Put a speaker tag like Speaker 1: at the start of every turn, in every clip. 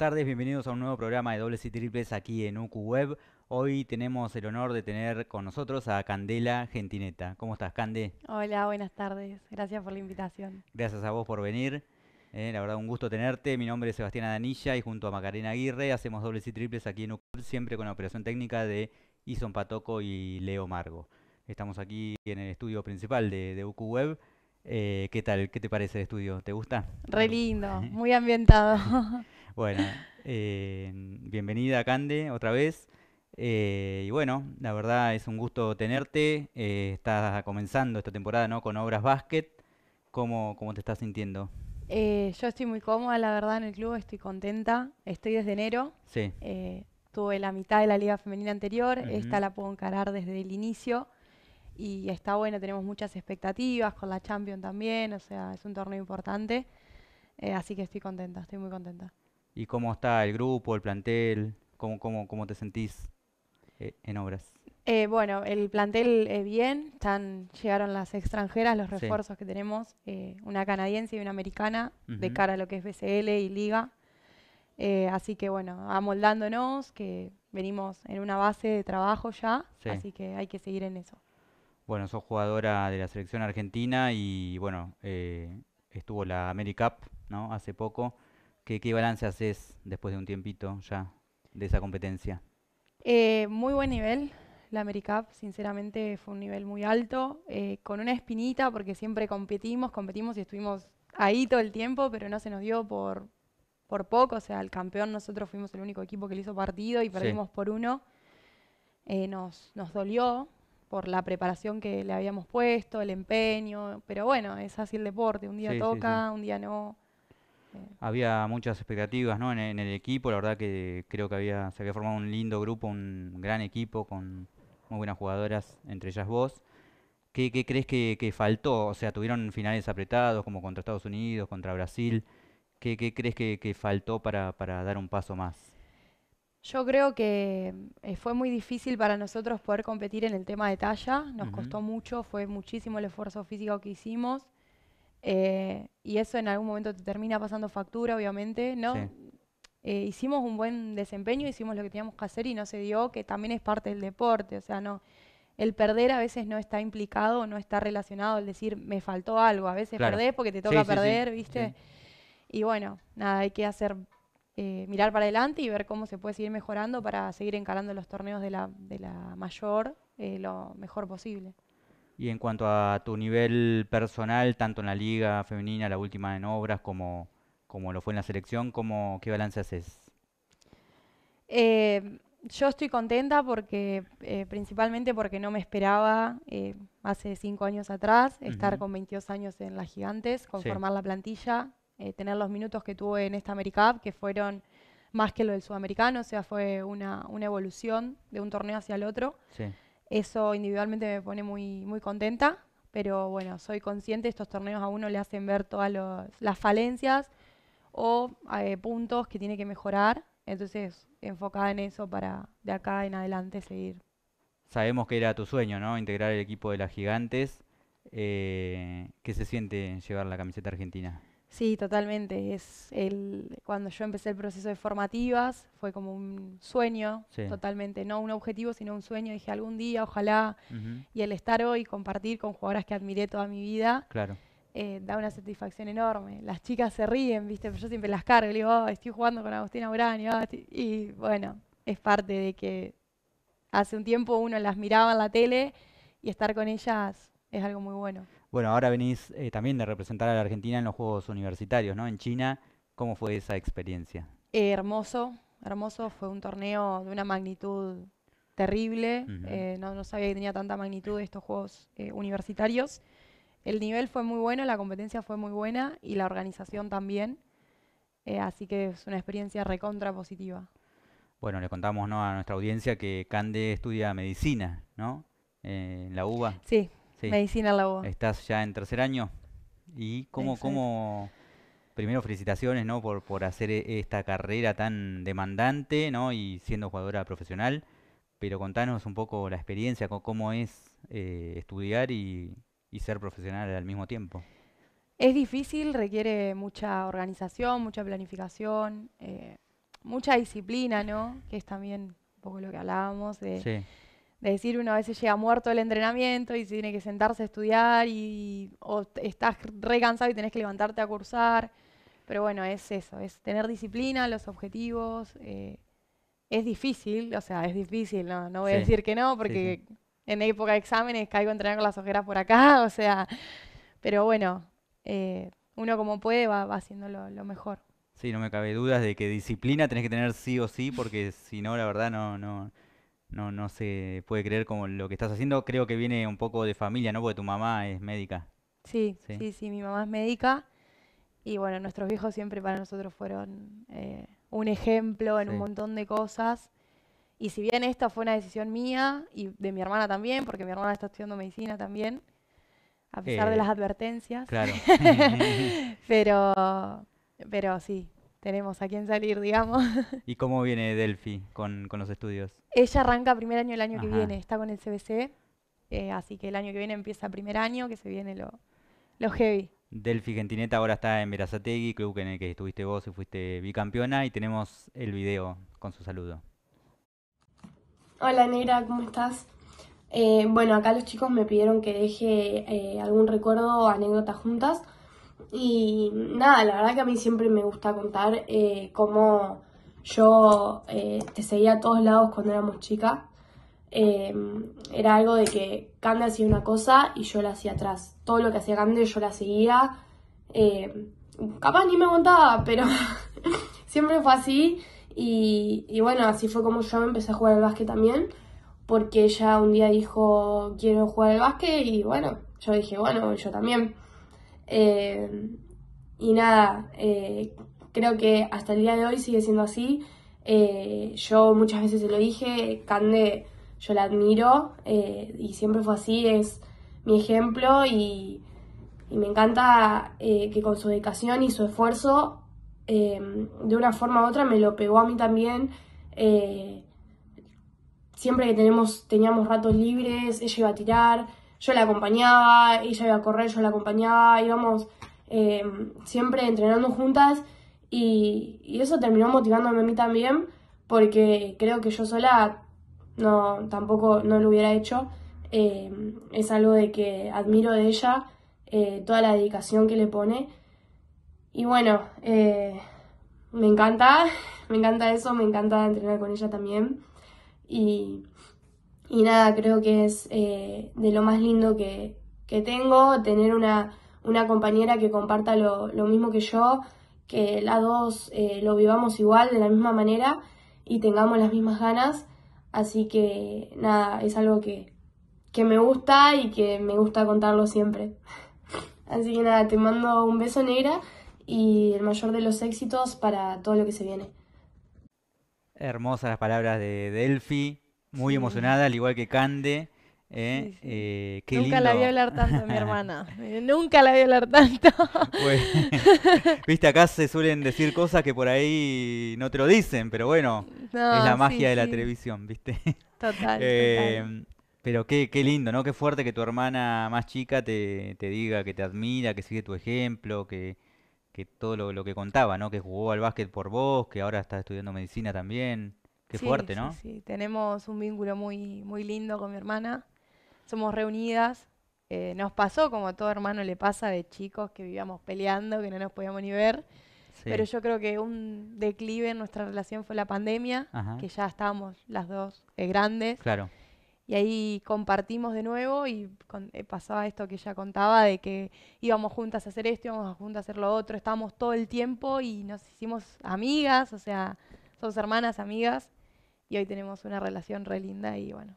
Speaker 1: tardes, bienvenidos a un nuevo programa de dobles y triples aquí en UQ Web. Hoy tenemos el honor de tener con nosotros a Candela Gentineta. ¿Cómo estás, Cande?
Speaker 2: Hola, buenas tardes. Gracias por la invitación.
Speaker 1: Gracias a vos por venir. Eh, la verdad, un gusto tenerte. Mi nombre es Sebastián Adanilla y junto a Macarena Aguirre hacemos dobles y triples aquí en UQ, siempre con la operación técnica de Ison Patoco y Leo Margo. Estamos aquí en el estudio principal de, UQ Web. Eh, ¿Qué tal? ¿Qué te parece el estudio? ¿Te gusta? Re
Speaker 2: lindo, muy ambientado.
Speaker 1: Bueno, eh, bienvenida Cande otra vez. Eh, y bueno, la verdad es un gusto tenerte. Eh, estás comenzando esta temporada ¿no? con Obras Basket. ¿Cómo, cómo te estás sintiendo?
Speaker 2: Eh, yo estoy muy cómoda, la verdad, en el club, estoy contenta. Estoy desde enero. Sí. tuve la mitad de la liga femenina anterior, esta la puedo encarar desde el inicio. Y está bueno, tenemos muchas expectativas con la Champions también, o sea, es un torneo importante. así que estoy contenta, estoy muy contenta.
Speaker 1: ¿Y cómo está el grupo, el plantel? ¿Cómo, cómo, te sentís eh, en obras?
Speaker 2: Eh, bueno, el plantel es eh, bien, están, llegaron las extranjeras, los refuerzos que tenemos, una canadiense y una americana, de cara a lo que es BCL y Liga. así que bueno, amoldándonos, que venimos en una base de trabajo ya, así que hay que seguir en eso.
Speaker 1: Bueno, sos jugadora de la selección argentina y bueno, estuvo la AmeriCup, ¿no? Hace poco. ¿Qué, qué balance haces después de un tiempito ya de esa competencia?
Speaker 2: Eh, muy buen nivel. La AmeriCup, sinceramente, fue un nivel muy alto, eh, con una espinita, porque siempre competimos, competimos y estuvimos ahí todo el tiempo, pero no se nos dio por, por poco. O sea, el campeón, nosotros fuimos el único equipo que le hizo partido y perdimos por uno. Eh, nos, nos dolió por la preparación que le habíamos puesto, el empeño, pero bueno, es así el deporte, un día toca, un día no.
Speaker 1: Había muchas expectativas en, el equipo, la verdad que creo que había, se había formado un lindo grupo, un gran equipo con muy buenas jugadoras, entre ellas vos. ¿Qué, crees que, faltó? O sea, tuvieron finales apretados como contra Estados Unidos, contra Brasil. ¿Qué, crees que, faltó para, dar un paso más?
Speaker 2: Yo creo que eh, fue muy difícil para nosotros poder competir en el tema de talla, nos costó mucho, fue muchísimo el esfuerzo físico que hicimos. Eh, y eso en algún momento te termina pasando factura, obviamente, ¿no? Eh, hicimos un buen desempeño, hicimos lo que teníamos que hacer y no se dio, que también es parte del deporte, o sea, no. El perder a veces no está implicado, no está relacionado, el decir me faltó algo, a veces perdés porque te toca perder, ¿viste? Y bueno, nada, hay que hacer eh, mirar para adelante y ver cómo se puede seguir mejorando para seguir encarando los torneos de la, mayor lo mejor posible.
Speaker 1: Y en cuanto a tu nivel personal, tanto en la liga femenina, la última en obras, como, como lo fue en la selección, ¿cómo, ¿qué balance haces?
Speaker 2: Eh, yo estoy contenta porque, eh, principalmente porque no me esperaba eh, hace cinco años atrás estar con 22 años en las gigantes, conformar la plantilla, tener los minutos que tuve en esta AmeriCup, que fueron más que lo del sudamericano, o sea, fue una, una evolución de un torneo hacia el otro. Sí. Eso individualmente me pone muy, muy contenta, pero bueno, soy consciente, estos torneos a uno le hacen ver todas las falencias o eh, puntos que tiene que mejorar. Entonces, enfocada en eso para de acá en adelante seguir.
Speaker 1: Sabemos que era tu sueño, ¿no? Integrar el equipo de las gigantes. Eh, ¿Qué se siente llevar la camiseta argentina?
Speaker 2: Sí, totalmente. Es el, cuando yo empecé el proceso de formativas, fue como un sueño, totalmente, no un objetivo, sino un sueño. Dije algún día, ojalá, y el estar hoy, compartir con jugadoras que admiré toda mi vida, eh, da una satisfacción enorme. Las chicas se ríen, viste, pero yo siempre las cargo, le digo, oh, estoy jugando con Agustina Urán, oh, y bueno, es parte de que hace un tiempo uno las miraba en la tele y estar con ellas es algo muy bueno.
Speaker 1: Bueno, ahora venís eh, también de representar a la Argentina en los Juegos Universitarios, ¿no? En China, ¿cómo fue esa experiencia?
Speaker 2: Eh, hermoso, hermoso, fue un torneo de una magnitud terrible, eh, no, no, sabía que tenía tanta magnitud estos Juegos Universitarios. El nivel fue muy bueno, la competencia fue muy buena y la organización también, así que es una experiencia recontra positiva.
Speaker 1: Bueno, le contamos ¿no? a nuestra audiencia que Cande estudia medicina, ¿no? en la UBA. Sí, Medicina Medicina la voz. Estás ya en tercer año. ¿Y cómo, primero felicitaciones, ¿no? Por, hacer e, esta carrera tan demandante, ¿no? Y siendo jugadora profesional. Pero contanos un poco la experiencia, cómo es eh, estudiar y, ser profesional al mismo tiempo.
Speaker 2: Es difícil, requiere mucha organización, mucha planificación, eh, mucha disciplina, ¿no? Que es también un poco lo que hablábamos de sí de decir uno a veces llega muerto el entrenamiento y se tiene que sentarse a estudiar y o estás re cansado y tenés que levantarte a cursar. Pero bueno, es eso, es tener disciplina, los objetivos. Eh, es difícil, o sea, es difícil, no, no voy a decir que no, porque en época de exámenes caigo a entrenar con las ojeras por acá, o sea, pero bueno, eh, uno como puede va, haciendo lo, mejor.
Speaker 1: Sí, no me cabe dudas de que disciplina tenés que tener sí o sí, porque si no, la verdad, no, no, no, no se puede creer como lo que estás haciendo. Creo que viene un poco de familia, ¿no? Porque tu mamá es médica.
Speaker 2: Sí, sí, sí, mi mamá es médica. Y bueno, nuestros viejos siempre para nosotros fueron eh, un ejemplo en un montón de cosas. Y si bien esta fue una decisión mía y de mi hermana también, porque mi hermana está estudiando medicina también, a pesar de eh, las advertencias. Claro. pero, pero sí, tenemos a quién salir, digamos.
Speaker 1: ¿Y cómo viene Delphi con, los estudios?
Speaker 2: Ella arranca primer año el año que viene, está con el CBC, eh, así que el año que viene empieza primer año, que se viene lo, heavy.
Speaker 1: Delphi Gentineta ahora está en Verazategui, club en el que estuviste vos y fuiste bicampeona, y tenemos el video con su saludo.
Speaker 3: Hola Negra, ¿cómo estás? Eh, bueno, acá los chicos me pidieron que deje eh, algún recuerdo o anécdota juntas. Y nada, la verdad que a mí siempre me gusta contar eh, cómo yo eh, te seguía a todos lados cuando éramos chicas. Eh, era algo de que Cande hacía una cosa y yo la hacía atrás. Todo lo que hacía Cande yo la seguía. capaz ni me aguantaba, pero siempre fue así. Y, y bueno, así fue como yo empecé a jugar al básquet también. Porque ella un día dijo, quiero jugar al básquet. Y bueno, yo dije, bueno, yo también. Eh, y nada, eh, creo que hasta el día de hoy sigue siendo así. Eh, yo muchas veces se lo dije, Cande yo la admiro y siempre fue así, es mi ejemplo y, me encanta que con su dedicación y su esfuerzo, de una forma u otra, me lo pegó a mí también siempre que tenemos, teníamos ratos libres, ella iba a tirar, yo la acompañaba, ella iba a correr, yo la acompañaba, íbamos eh, siempre entrenando juntas y, eso terminó motivándome a mí también porque creo que yo sola no tampoco no lo hubiera hecho. Eh, es algo de que admiro de ella, eh, toda la dedicación que le pone. Y bueno, me encanta, me encanta eso, me encanta entrenar con ella también. Y nada, creo que es eh, de lo más lindo que, tengo, tener una, compañera que comparta lo, mismo que yo, que las dos eh, lo vivamos igual, de la misma manera y tengamos las mismas ganas. Así que nada, es algo que, que me gusta y que me gusta contarlo siempre. Así que nada, te mando un beso negra y el mayor de los éxitos para todo lo que se viene.
Speaker 1: Hermosas las palabras de Delphi muy emocionada, al igual que Cande. Eh, eh Nunca la vi hablar tanto, mi
Speaker 2: hermana. Eh, nunca la vi hablar tanto.
Speaker 1: Pues, viste, acá se suelen decir cosas que por ahí no te lo dicen, pero bueno, es la magia de la televisión, ¿viste? Eh, total. Pero qué, qué, lindo, ¿no? Qué fuerte que tu hermana más chica te, diga que te admira, que sigue tu ejemplo, que, todo lo, lo, que contaba, ¿no? Que jugó al básquet por vos, que ahora está estudiando medicina también. Qué fuerte, ¿no?
Speaker 2: Sí, sí, tenemos un vínculo muy, muy lindo con mi hermana. Somos reunidas. Eh, nos pasó, como a todo hermano le pasa, de chicos que vivíamos peleando, que no nos podíamos ni ver. Pero yo creo que un declive en nuestra relación fue la pandemia, que ya estábamos las dos eh, grandes. Claro. Y ahí compartimos de nuevo y eh, pasaba esto que ella contaba de que íbamos juntas a hacer esto, íbamos juntas a hacer lo otro, estábamos todo el tiempo y nos hicimos amigas, o sea, somos hermanas, amigas y hoy tenemos una relación re linda y bueno.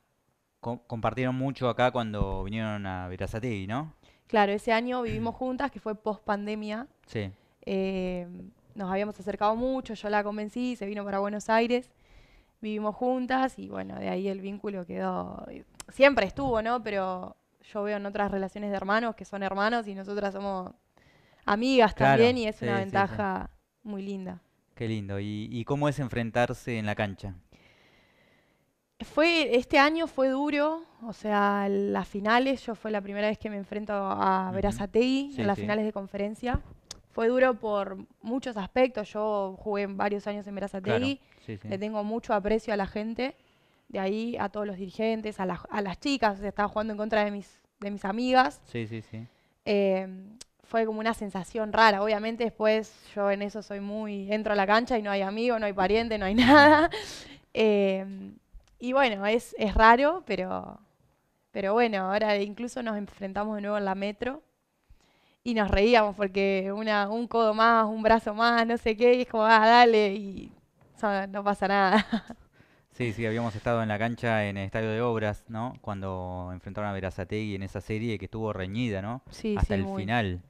Speaker 1: Compartieron mucho acá cuando vinieron a Verazategui, ¿no?
Speaker 2: Claro, ese año vivimos juntas, que fue post pandemia. Sí. Eh, nos habíamos acercado mucho, yo la convencí, se vino para Buenos Aires, vivimos juntas y bueno, de ahí el vínculo quedó. Eh, siempre estuvo, ¿no? Pero yo veo en otras relaciones de hermanos que son hermanos y nosotras somos amigas también y es una ventaja muy linda.
Speaker 1: Qué lindo. ¿Y, cómo es enfrentarse en la cancha?
Speaker 2: fue, este año fue duro, o sea, las finales, yo fue la primera vez que me enfrento a Verazategui en las finales de conferencia. Fue duro por muchos aspectos, yo jugué varios años en Verazategui, le tengo mucho aprecio a la gente, de ahí a todos los dirigentes, a, las chicas, estaba jugando en contra de mis, amigas.
Speaker 4: Sí, sí, sí.
Speaker 2: Em, fue como una sensación rara. Obviamente después yo en eso soy muy, entro a la cancha y no hay amigo, no hay pariente, no hay nada. Y bueno, es, es raro, pero, pero bueno, ahora incluso nos enfrentamos de nuevo en la metro y nos reíamos porque una, un codo más, un brazo más, no sé qué, y es como, ah, dale, y no pasa nada.
Speaker 1: Sí, sí, habíamos estado en la cancha en el Estadio de Obras, ¿no? Cuando enfrentaron a Verazategui en esa serie que estuvo reñida, ¿no? Sí, Hasta el final.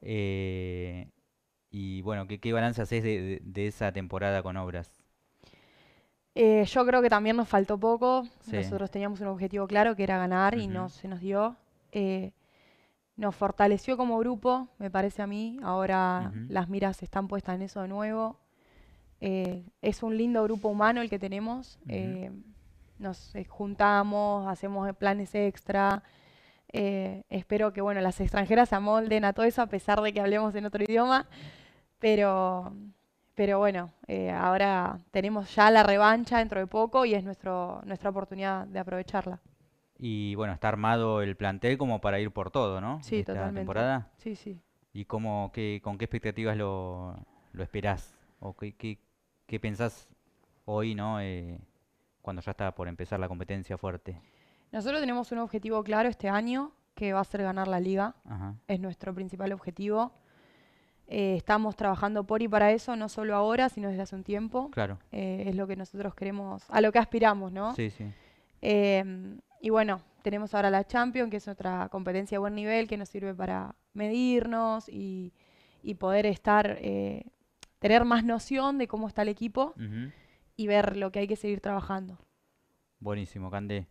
Speaker 1: Eh, y bueno, ¿qué, qué balance haces de, esa temporada con Obras?
Speaker 2: Eh, yo creo que también nos faltó poco. Nosotros teníamos un objetivo claro que era ganar y no se nos dio. Eh, nos fortaleció como grupo, me parece a mí. Ahora las miras están puestas en eso de nuevo. Eh, es un lindo grupo humano el que tenemos. nos juntamos, hacemos planes extra. espero que bueno, las extranjeras se amolden a todo eso a pesar de que hablemos en otro idioma. Pero pero bueno, eh, ahora tenemos ya la revancha dentro de poco y es nuestro, nuestra oportunidad de aprovecharla.
Speaker 1: Y bueno, está armado el plantel como para ir por todo, ¿no? Sí, Esta temporada. Sí, sí. ¿Y cómo, qué, con qué expectativas lo, lo esperás? ¿O qué, qué, pensás hoy, ¿no? Eh, cuando ya está por empezar la competencia fuerte. Nosotros
Speaker 2: tenemos un objetivo claro este año, que va a ser ganar la liga. Es nuestro principal objetivo. Eh, estamos trabajando por y para eso, no solo ahora, sino desde hace un tiempo. Claro. Eh, es lo que nosotros queremos, a lo que aspiramos, ¿no? Sí, sí. Em, y bueno, tenemos ahora la Champion, que es otra competencia de buen nivel que nos sirve para medirnos y, poder estar, eh, tener más noción de cómo está el equipo y ver lo que hay que seguir trabajando.
Speaker 1: Buenísimo, Candé.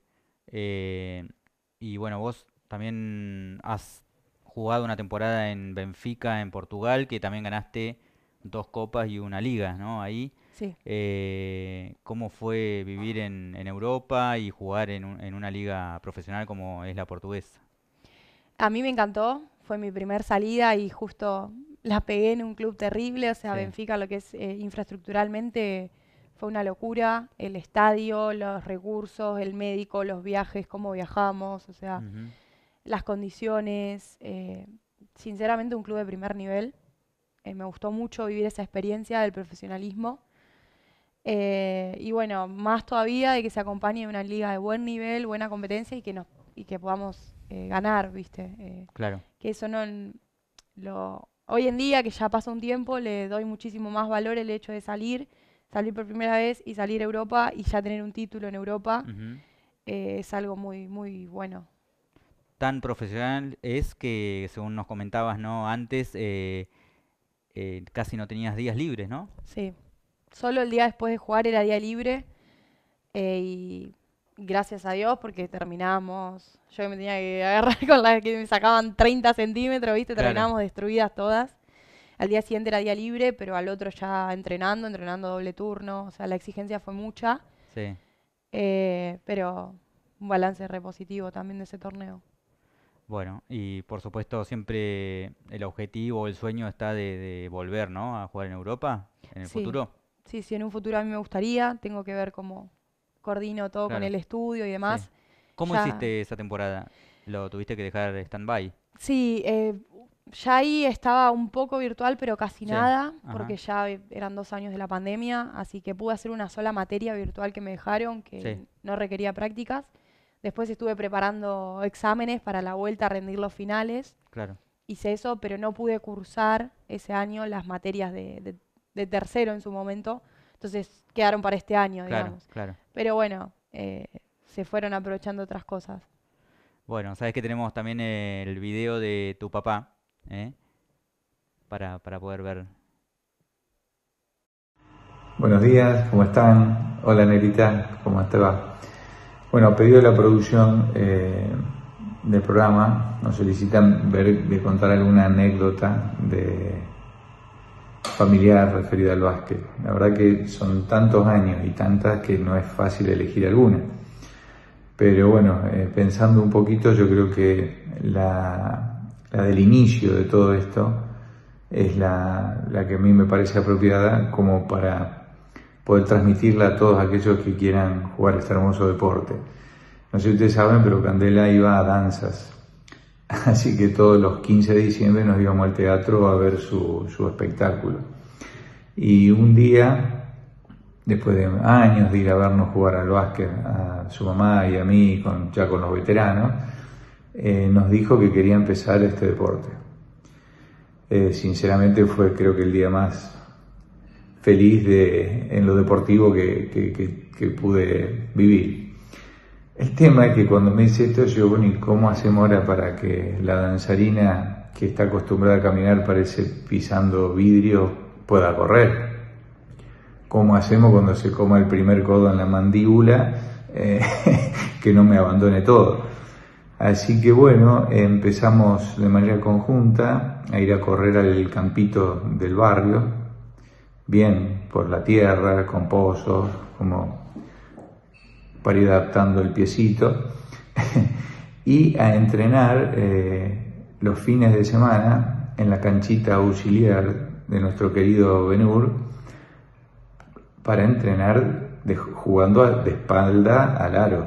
Speaker 1: y bueno, vos también has jugado una temporada en Benfica, en Portugal, que también ganaste dos copas y una liga, ¿no? Ahí. Sí. Eh, ¿Cómo fue vivir en, Europa y jugar en, una liga profesional como es la portuguesa?
Speaker 2: A mí me encantó, fue mi primer salida y justo la pegué en un club terrible, o sea, Benfica lo que es eh, infraestructuralmente fue una locura, el estadio, los recursos, el médico, los viajes, cómo viajamos, o sea, las condiciones, eh, sinceramente un club de primer nivel. Eh, me gustó mucho vivir esa experiencia del profesionalismo. Eh, y bueno, más todavía de que se acompañe una liga de buen nivel, buena competencia y que, nos, y que podamos ganar, ¿viste? claro. Que eso no... Lo, hoy en día, que ya pasa un tiempo, le doy muchísimo más valor el hecho de salir, salir por primera vez y salir a Europa y ya tener un título en Europa. es algo muy, muy bueno
Speaker 1: tan profesional es que, según nos comentabas ¿no? antes, eh, eh, casi no tenías días libres, ¿no?
Speaker 2: Sí, solo el día después de jugar era día libre eh, y gracias a Dios porque terminamos, yo me tenía que agarrar con las que me sacaban 30 centímetros, ¿viste? destruidas todas. Al día siguiente era día libre, pero al otro ya entrenando, entrenando doble turno, o sea, la exigencia fue mucha. Sí. pero un balance repositivo también de ese torneo.
Speaker 1: Bueno, y por supuesto siempre el objetivo, o el sueño está de, volver, ¿no? A jugar en Europa en el futuro.
Speaker 2: Sí, sí, en un futuro a mí me gustaría. Tengo que ver cómo coordino todo con el estudio y demás.
Speaker 1: ¿Cómo hiciste esa temporada? ¿Lo tuviste que dejar stand-by?
Speaker 2: Sí, eh, ya ahí estaba un poco virtual, pero casi nada, porque ya eran dos años de la pandemia, así que pude hacer una sola materia virtual que me dejaron, que no requería prácticas. Después estuve preparando exámenes para la vuelta a rendir los finales. Claro. Hice eso, pero no pude cursar ese año las materias de, tercero en su momento. Entonces quedaron para este año, digamos. Claro. Pero bueno, eh, se fueron aprovechando otras cosas.
Speaker 1: Bueno, sabes que tenemos también el video de tu papá ¿eh? para, para poder ver.
Speaker 5: Buenos días, ¿cómo están? Hola Nerita, ¿cómo te va? Bueno, a pedido de la producción eh, del programa, nos solicitan ver, de contar alguna anécdota de familiar referida al básquet. La verdad que son tantos años y tantas que no es fácil elegir alguna. Pero bueno, eh, pensando un poquito, yo creo que la, del inicio de todo esto es la, la que a mí me parece apropiada como para poder transmitirla a todos aquellos que quieran jugar este hermoso deporte. No sé si ustedes saben, pero Candela iba a danzas, así que todos los 15 de diciembre nos íbamos al teatro a ver su, espectáculo. Y un día, después de años de ir a vernos jugar al básquet, a su mamá y a mí, con, ya con los veteranos, eh, nos dijo que quería empezar este deporte. Eh, sinceramente fue creo que el día más feliz de, en lo deportivo que, pude vivir. El tema es que cuando me dice esto, yo, bueno, ¿y cómo hacemos ahora para que la danzarina que está acostumbrada a caminar, parece pisando vidrio, pueda correr? ¿Cómo hacemos cuando se coma el primer codo en la mandíbula eh, que no me abandone todo? Así que bueno, empezamos de manera conjunta a ir a correr al campito del barrio, bien por la tierra, con pozos, como para ir adaptando el piecito, y a entrenar eh, los fines de semana en la canchita auxiliar de nuestro querido Benur, para entrenar jugando de espalda al aro,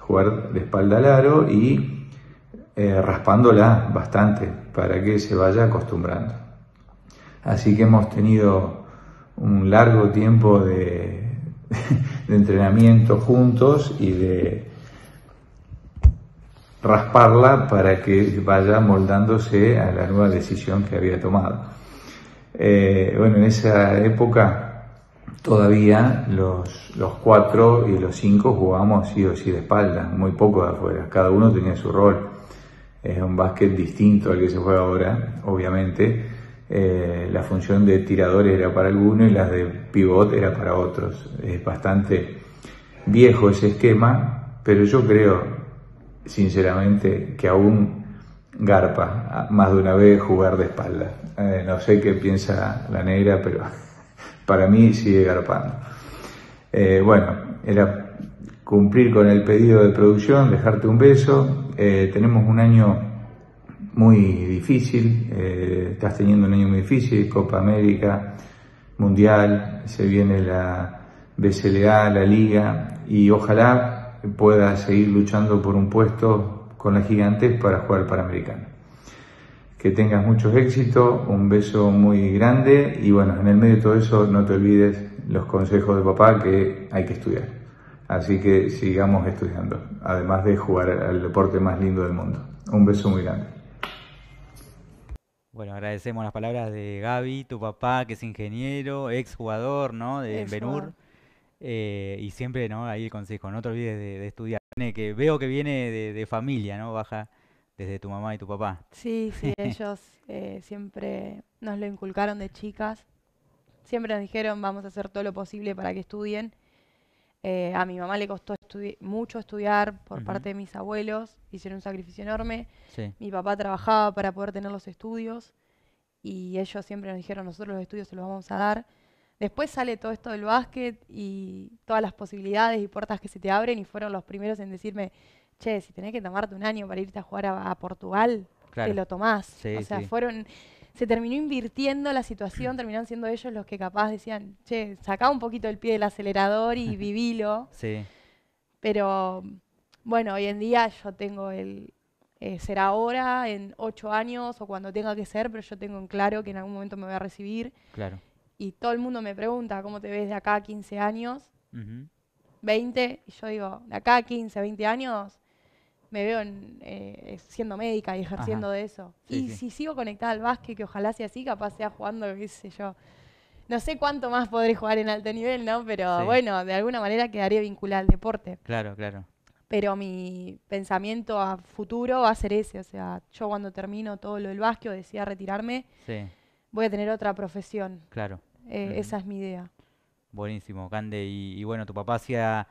Speaker 5: jugar de espalda al aro y eh, raspándola bastante para que se vaya acostumbrando. Así que hemos tenido un largo tiempo de, entrenamiento juntos y de rasparla para que vaya moldándose a la nueva decisión que había tomado. Eh, bueno, en esa época todavía los, los cuatro y los cinco jugábamos sí o sí de espaldas, muy poco de afuera, cada uno tenía su rol. Es un básquet distinto al que se juega ahora, obviamente, eh, la función de tiradores era para algunos y las de pivot era para otros. Es bastante viejo ese esquema, pero yo creo sinceramente que aún garpa más de una vez jugar de espalda. Eh, no sé qué piensa la negra, pero para mí sigue garpando. Eh, bueno, era cumplir con el pedido de producción, dejarte un beso. tenemos un año muy difícil, eh, estás teniendo un año muy difícil, Copa América, Mundial, se viene la BCLA, la Liga, y ojalá puedas seguir luchando por un puesto con las gigantes para jugar para americano Que tengas muchos éxitos, un beso muy grande y bueno, en el medio de todo eso no te olvides los consejos de papá que hay que estudiar. Así que sigamos estudiando, además de jugar al deporte más lindo del mundo. Un beso muy grande.
Speaker 1: Bueno, agradecemos las palabras de Gaby, tu papá, que es ingeniero, ex jugador, ¿no? De Benur. Eh, y siempre, ¿no? Ahí el consejo, no te olvides de, estudiar. Que veo que viene de, familia, ¿no? Baja desde tu mamá y tu papá. Sí, sí, ellos
Speaker 2: eh, siempre nos lo inculcaron de chicas. Siempre nos dijeron, vamos a hacer todo lo posible para que estudien. Eh, a mi mamá le costó mucho estudiar por parte de mis abuelos, hicieron un sacrificio enorme. Mi papá trabajaba para poder tener los estudios y ellos siempre nos dijeron, nosotros los estudios se los vamos a dar. Después sale todo esto del básquet y todas las posibilidades y puertas que se te abren y fueron los primeros en decirme, che, si tenés que tomarte un año para irte a jugar a, Portugal, te lo tomás. o sea, fueron se terminó invirtiendo la situación, terminaron siendo ellos los que capaz decían, che, sacá un poquito el pie del acelerador y vivilo. Sí. Pero bueno, hoy en día yo tengo el, eh, ser será ahora, en ocho años o cuando tenga que ser, pero yo tengo en claro que en algún momento me voy a recibir. Claro. Y todo el mundo me pregunta, ¿cómo te ves de acá a 15 años? 20, y yo digo, de acá a 15, 20 años, me veo eh, siendo médica y ejerciendo de eso. y si sigo conectada al básquet, que ojalá sea así, capaz sea jugando, qué sé yo. No sé cuánto más podré jugar en alto nivel, ¿no? Pero bueno, de alguna manera quedaría vinculada al deporte.
Speaker 1: Claro, claro.
Speaker 2: Pero mi pensamiento a futuro va a ser ese. O sea, yo cuando termino todo lo del básquet o decida retirarme, voy a tener otra profesión. Claro. Eh, mm. Esa es mi idea.
Speaker 1: Buenísimo, Cande. Y, bueno, tu papá hacía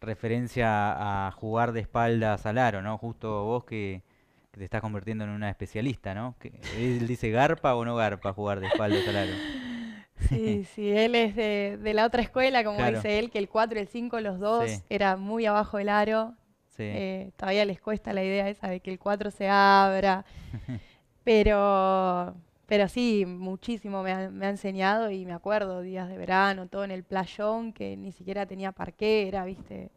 Speaker 1: referencia a jugar de espaldas al aro, ¿no? Justo vos que, te estás convirtiendo en una especialista, ¿no? él dice garpa o no garpa jugar de espaldas al aro.
Speaker 2: Sí, sí, él es de, la otra escuela, como dice él, que el 4 y el 5, los dos, era muy abajo del aro. Eh, todavía les cuesta la idea esa de que el 4 se abra. Pero pero sí, muchísimo me ha, enseñado y me acuerdo días de verano, todo en el playón, que ni siquiera tenía parquera, viste,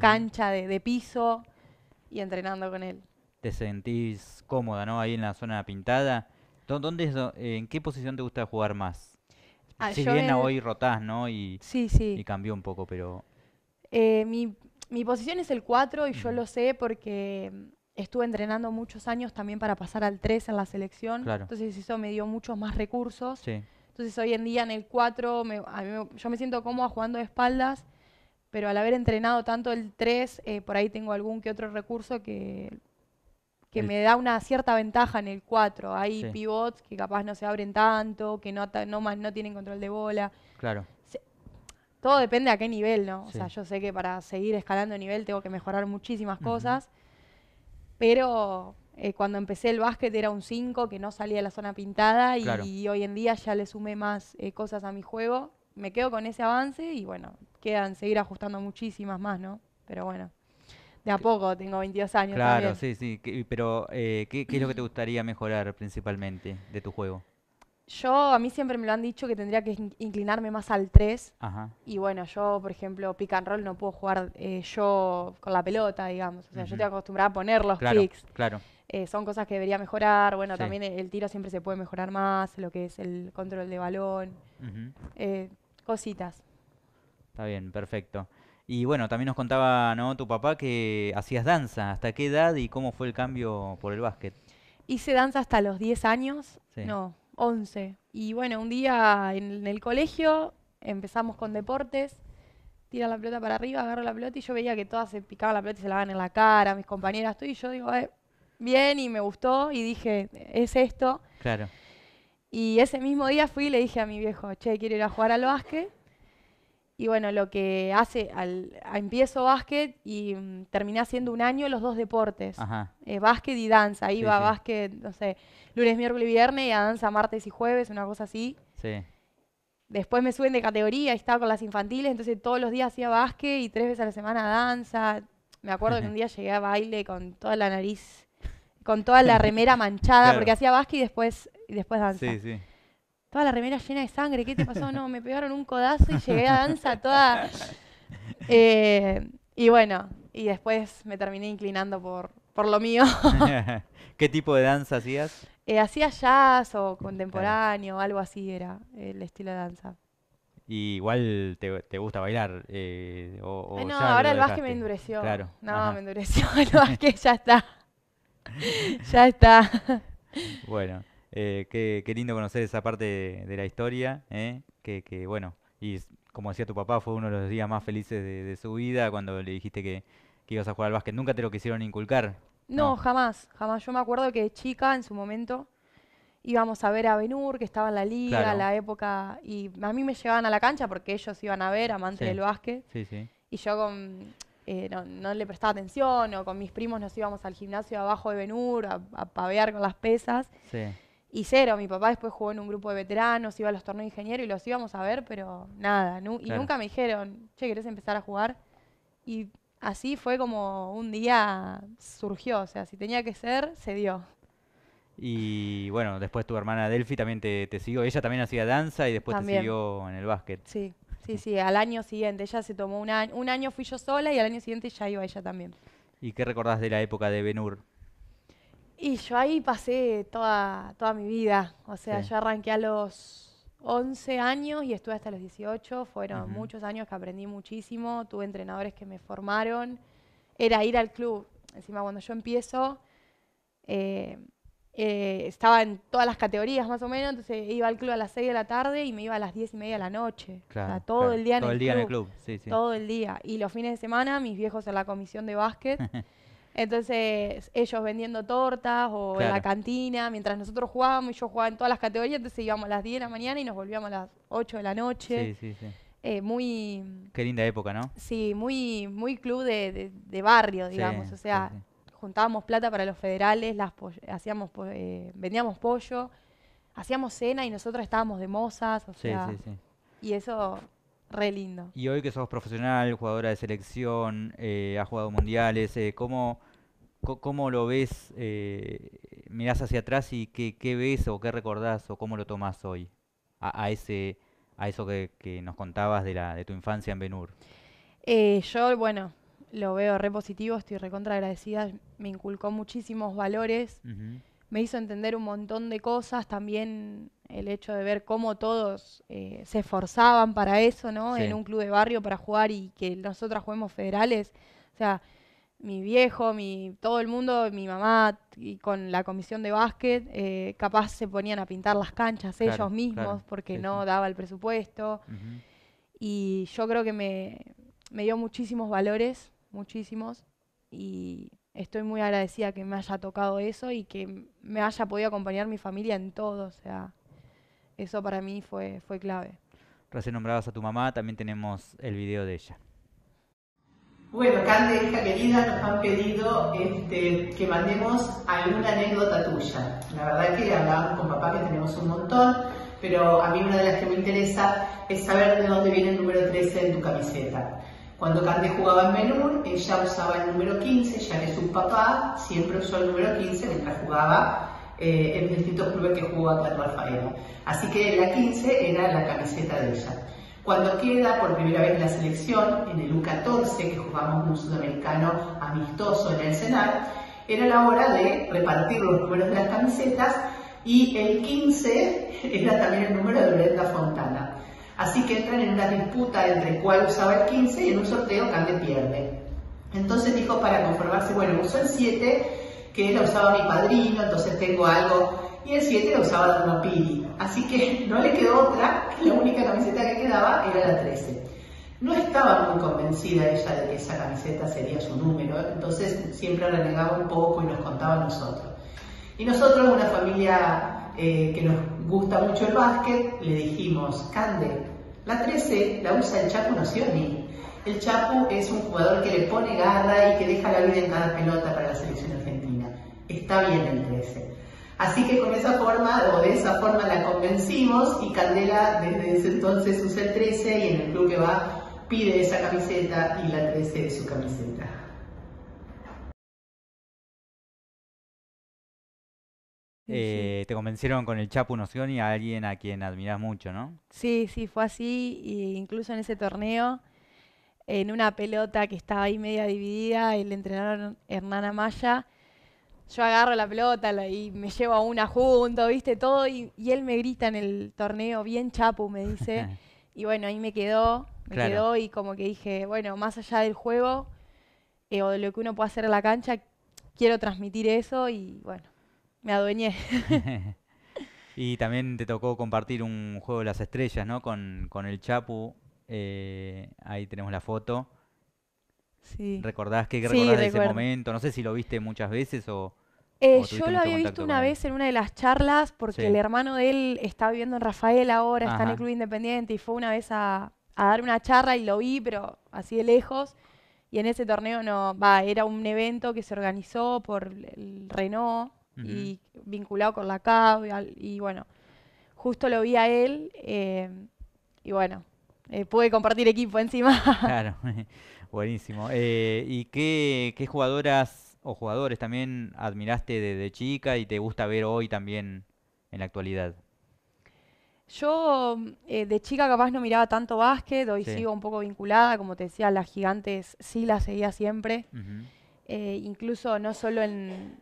Speaker 2: cancha de, de, piso y entrenando con él.
Speaker 1: ¿Te sentís cómoda, no? Ahí en la zona pintada. ¿Dónde ¿En qué posición te gusta jugar más? Ah, si bien hoy rotás, ¿no? Y, sí, sí. Y cambió un poco, pero...
Speaker 2: Eh, mi, mi posición es el 4 y yo lo sé porque estuve entrenando muchos años también para pasar al 3 en la selección. Entonces eso me dio muchos más recursos. Entonces hoy en día en el 4 a mí, yo me siento cómoda jugando de espaldas, pero al haber entrenado tanto el 3, eh, por ahí tengo algún que otro recurso que, que me da una cierta ventaja en el 4. Hay pivots que capaz no se abren tanto, que no, no, más, no tienen control de bola. Claro. todo depende a qué nivel, ¿no? O sea, yo sé que para seguir escalando de nivel tengo que mejorar muchísimas cosas pero eh, cuando empecé el básquet era un 5 que no salía de la zona pintada y, hoy en día ya le sumé más eh, cosas a mi juego. Me quedo con ese avance y bueno, quedan seguir ajustando muchísimas más, ¿no? Pero bueno, de a poco, tengo 22 años. Claro,
Speaker 1: sí, sí. pero, eh, ¿qué es lo que te gustaría mejorar principalmente de tu juego?
Speaker 2: yo, a mí siempre me lo han dicho que tendría que inclinarme más al 3. Y bueno, yo, por ejemplo, pick and roll no puedo jugar eh, yo con la pelota, digamos. O sea, yo estoy acostumbrada a poner los claro, Claro. Eh, son cosas que debería mejorar. Bueno, también el, tiro siempre se puede mejorar más, lo que es el control de balón. Eh, cositas.
Speaker 1: Está bien, perfecto. Y bueno, también nos contaba ¿no? tu papá que hacías danza. ¿Hasta qué edad y cómo fue el cambio por el básquet?
Speaker 2: Hice danza hasta los 10 años. Sí. No, 11. Y bueno, un día en el colegio empezamos con deportes, tira la pelota para arriba, agarro la pelota y yo veía que todas se picaban la pelota y se la van en la cara, mis compañeras, y yo digo, eh, bien, y me gustó, y dije, es esto. Claro. Y ese mismo día fui y le dije a mi viejo, che, quiero ir a jugar al básquet. Y bueno, lo que hace, al, empiezo básquet y mm, terminé haciendo un año los dos deportes. Eh, básquet y danza. Iba básquet, no sé, lunes, miércoles y viernes y a danza martes y jueves, una cosa así. Sí. Después me suben de categoría, estaba con las infantiles, entonces todos los días hacía básquet y tres veces a la semana danza. Me acuerdo que un día llegué a baile con toda la nariz, con toda la remera manchada, porque hacía básquet y después, y después danza. Sí, sí la remera llena de sangre, ¿qué te pasó? No, me pegaron un codazo y llegué a danza toda... Eh, y bueno, y después me terminé inclinando por, por lo mío.
Speaker 1: ¿Qué tipo de danza hacías?
Speaker 2: Eh, hacía jazz o contemporáneo, algo así era el estilo de danza.
Speaker 1: Y igual te, gusta bailar. Eh, no, ahora el básquet me endureció. Claro. No,
Speaker 2: me endureció el básquet, ya está. ya está.
Speaker 1: bueno. Eh, qué, qué, lindo conocer esa parte de, la historia, ¿eh? que, que, bueno, y como decía tu papá, fue uno de los días más felices de, su vida cuando le dijiste que, ibas a jugar al básquet. Nunca te lo quisieron inculcar.
Speaker 2: No, jamás, jamás. Yo me acuerdo que de chica, en su momento, íbamos a ver a Benur, que estaba en la liga, a la época, y a mí me llevaban a la cancha porque ellos iban a ver, amantes del básquet. Sí, sí. Y yo con, eh, no, no, le prestaba atención, o con mis primos nos íbamos al gimnasio abajo de Benur a, a pavear con las pesas. Sí. Y cero, mi papá después jugó en un grupo de veteranos, iba a los torneos de ingeniero y los íbamos a ver, pero
Speaker 4: nada. Y nunca
Speaker 2: me dijeron, che, ¿querés empezar a jugar? Y así fue como un día surgió, o sea, si tenía que ser, se dio.
Speaker 1: Y bueno, después tu hermana Delphi también te, siguió, ella también hacía danza y después te siguió en el básquet. Sí,
Speaker 2: sí, sí, al año siguiente, ella se tomó un año, un año fui yo sola y al año siguiente ya iba ella también.
Speaker 1: ¿Y qué recordás de la época de Benur?
Speaker 2: Y yo ahí pasé toda, toda mi vida. O sea, yo arranqué a los 11 años y estuve hasta los 18. Fueron muchos años que aprendí muchísimo. Tuve entrenadores que me formaron. Era ir al club. Encima, cuando yo empiezo, eh, eh, estaba en todas las categorías más o menos. Entonces iba al club a las 6 de la tarde y me iba a las 10 y media de la noche. todo el día, en, todo el día club, en el club. Sí, sí. Todo el día. Y los fines de semana, mis viejos en la comisión de básquet. Entonces, ellos vendiendo tortas o en la cantina, mientras nosotros jugábamos y yo jugaba en todas las categorías, entonces íbamos a las 10 de la mañana y nos volvíamos a las 8 de la noche. Sí, sí, sí. Eh, muy... Qué linda época, ¿no? Sí, muy, muy club de, barrio, digamos. o sea, juntábamos plata para los federales, las hacíamos eh, vendíamos pollo, hacíamos cena y nosotros estábamos de mozas. O sea, Y eso, re lindo.
Speaker 1: Y hoy que sos profesional, jugadora de selección, eh, has jugado mundiales, eh, ¿cómo ¿Cómo lo ves? Eh, ¿Mirás hacia atrás y qué, ves o qué recordás o cómo lo tomás hoy a, ese, a eso que, nos contabas de, la, de tu infancia en Benur?
Speaker 2: Eh, yo, bueno, lo veo re positivo, estoy recontra agradecida, me inculcó muchísimos valores, me hizo entender un montón de cosas, también el hecho de ver cómo todos eh, se esforzaban para eso, ¿no? En un club de barrio para jugar y que nosotras juguemos federales, o sea mi viejo, mi, todo el mundo, mi mamá y con la comisión de básquet, eh, capaz se ponían a pintar las canchas ellos mismos porque no daba el presupuesto. Y yo creo que me, dio muchísimos valores, muchísimos, y estoy muy agradecida que me haya tocado eso y que me haya podido acompañar mi familia en todo. O sea, eso para mí fue, fue clave.
Speaker 1: Recién nombrabas a tu mamá, también tenemos el video de ella.
Speaker 4: Bueno, Cande, hija querida, nos han pedido este,
Speaker 6: que mandemos alguna anécdota tuya. La verdad que hablábamos con papá que tenemos un montón, pero a mí una de las que me interesa es saber de dónde viene el número 13 en tu camiseta. Cuando Cande jugaba en Menú, ella usaba el número 15, ya que su papá siempre usó el número 15 mientras jugaba eh, en distintos clubes que jugó con Alfaeda. Así que la 15 era la camiseta de ella. Cuando queda por primera vez la selección en el U14, que jugamos un sudamericano amistoso en el Senar, era la hora de repartir los números de las camisetas y el 15 era también el número de Brenda Fontana. Así que entran en una disputa entre cuál usaba el 15 y en un sorteo Cande pierde. Entonces dijo para conformarse, bueno, uso el 7 que lo usaba mi padrino, entonces tengo algo y el 7 usaba la No Así que no le quedó otra, la única camiseta que quedaba era la 13. No estaba muy convencida ella de que esa camiseta sería su número, entonces siempre renegaba un poco y nos contaba a nosotros. Y nosotros, una familia eh, que nos gusta mucho el básquet, le dijimos, Cande, la 13 la usa el Chapu Nocioni. El Chapu es un jugador que le pone garra y que deja la vida en cada pelota para la selección argentina. Está bien el 13. Así que con esa forma, o de esa forma la convencimos y Candela desde ese entonces usa el 13 y en el club que va pide esa camiseta y la 13 de su camiseta.
Speaker 1: Eh, te convencieron con el Chapu Noción y a alguien a quien admirás mucho, ¿no?
Speaker 2: Sí, sí, fue así. incluso en ese torneo, en una pelota que estaba ahí media dividida, el entrenador Hernán Amaya yo agarro la pelota y me llevo a una junto, viste, todo, y, él me grita en el torneo, bien chapu, me dice. y bueno, ahí me quedó, me quedó y como que dije, bueno, más allá del juego eh, o de lo que uno puede hacer en la cancha, quiero transmitir eso y bueno, me adueñé.
Speaker 1: y también te tocó compartir un juego de las estrellas, ¿no? Con, el Chapu, eh, ahí tenemos la foto. ¿Recordás qué recordás de ese momento? No sé si lo viste muchas veces o... Eh, yo lo había visto una vez
Speaker 2: en una de las charlas porque el hermano de él está viviendo en Rafael ahora, está en el Club Independiente y fue una vez a, dar una charla y lo vi, pero así de lejos. Y en ese torneo no, va, era un evento que se organizó por el Renault y vinculado con la CAB y, bueno, justo lo vi a él eh, y bueno, eh, pude compartir equipo encima.
Speaker 1: Claro. Buenísimo. Eh, ¿Y qué, jugadoras o jugadores también admiraste desde chica y te gusta ver hoy también en la actualidad?
Speaker 2: Yo eh, de chica capaz no miraba tanto básquet, hoy sigo un poco vinculada, como te decía, las gigantes sí las seguía siempre. Eh, incluso no solo en,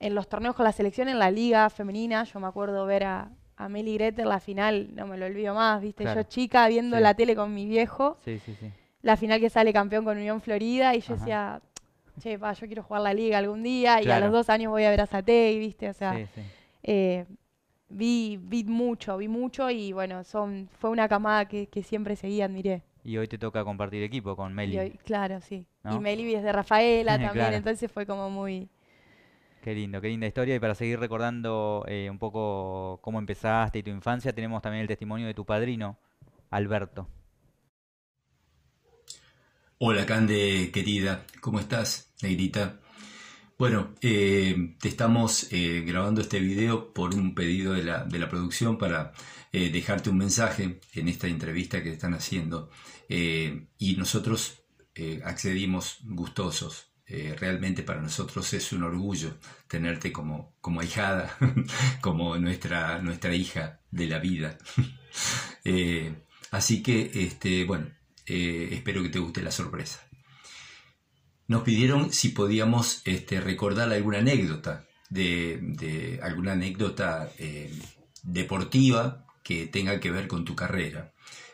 Speaker 2: los torneos con la selección, en la liga femenina, yo me acuerdo ver a, a Meli en la final, no me lo olvido más, ¿viste? Yo chica viendo la tele con mi viejo. Sí, sí, sí la final que sale campeón con Unión Florida y yo decía, che, pa, yo quiero jugar la liga algún día y a los dos años voy a ver a y ¿viste? O sea, eh, vi, vi mucho, vi mucho y bueno, son, fue una camada que, siempre seguí, admiré.
Speaker 1: Y hoy te toca compartir equipo con Meli.
Speaker 2: claro, sí. Y Meli es de Rafaela también, entonces fue como muy...
Speaker 1: Qué lindo, qué linda historia. Y para seguir recordando eh, un poco cómo empezaste y tu infancia, tenemos también el testimonio de tu padrino, Alberto.
Speaker 7: Hola Cande, querida, ¿cómo estás, negrita? Bueno, eh, te estamos eh, grabando este video por un pedido de la, producción para eh, dejarte un mensaje en esta entrevista que están haciendo. y nosotros accedimos gustosos. realmente para nosotros es un orgullo tenerte como, como ahijada, como nuestra, nuestra hija de la vida. así que, este, bueno, eh, espero que te guste la sorpresa. Nos pidieron si podíamos este, recordar alguna anécdota, de, alguna anécdota eh, deportiva que tenga que ver con tu carrera.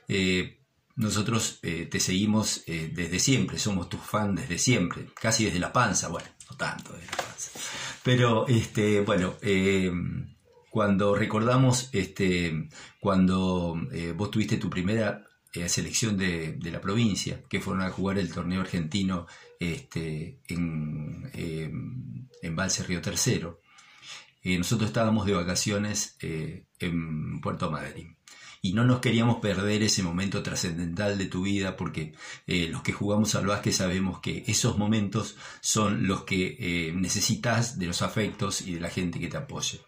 Speaker 7: Eh, nosotros te seguimos desde siempre, somos tus fans desde siempre, casi desde la panza, bueno, no tanto desde la panza. Pero este, bueno, cuando recordamos este, cuando vos tuviste tu primera la eh, selección de, la provincia, que fueron a jugar el torneo argentino este, en, eh, Valse Río Tercero. Eh, nosotros estábamos de vacaciones eh, en Puerto Madryn y no nos queríamos perder ese momento trascendental de tu vida porque los que jugamos al básquet sabemos que esos momentos son los que necesitas de los afectos y de la gente que te apoye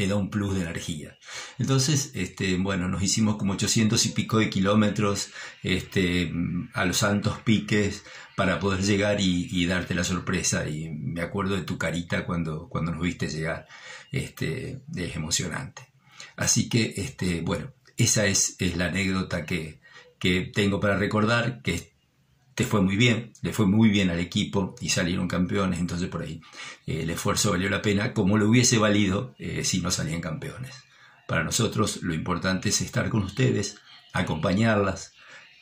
Speaker 7: te da un plus de energía. Entonces, este, bueno, nos hicimos como 800 y pico de kilómetros este, a los santos piques para poder llegar y, darte la sorpresa. Y me acuerdo de tu carita cuando, cuando nos viste llegar. Este, es emocionante. Así que, este, bueno, esa es, es la anécdota que, que tengo para recordar, que te fue muy bien, le fue muy bien al equipo y salieron campeones, entonces por ahí eh, el esfuerzo valió la pena, como lo hubiese valido eh, si no salían campeones. Para nosotros lo importante es estar con ustedes, acompañarlas,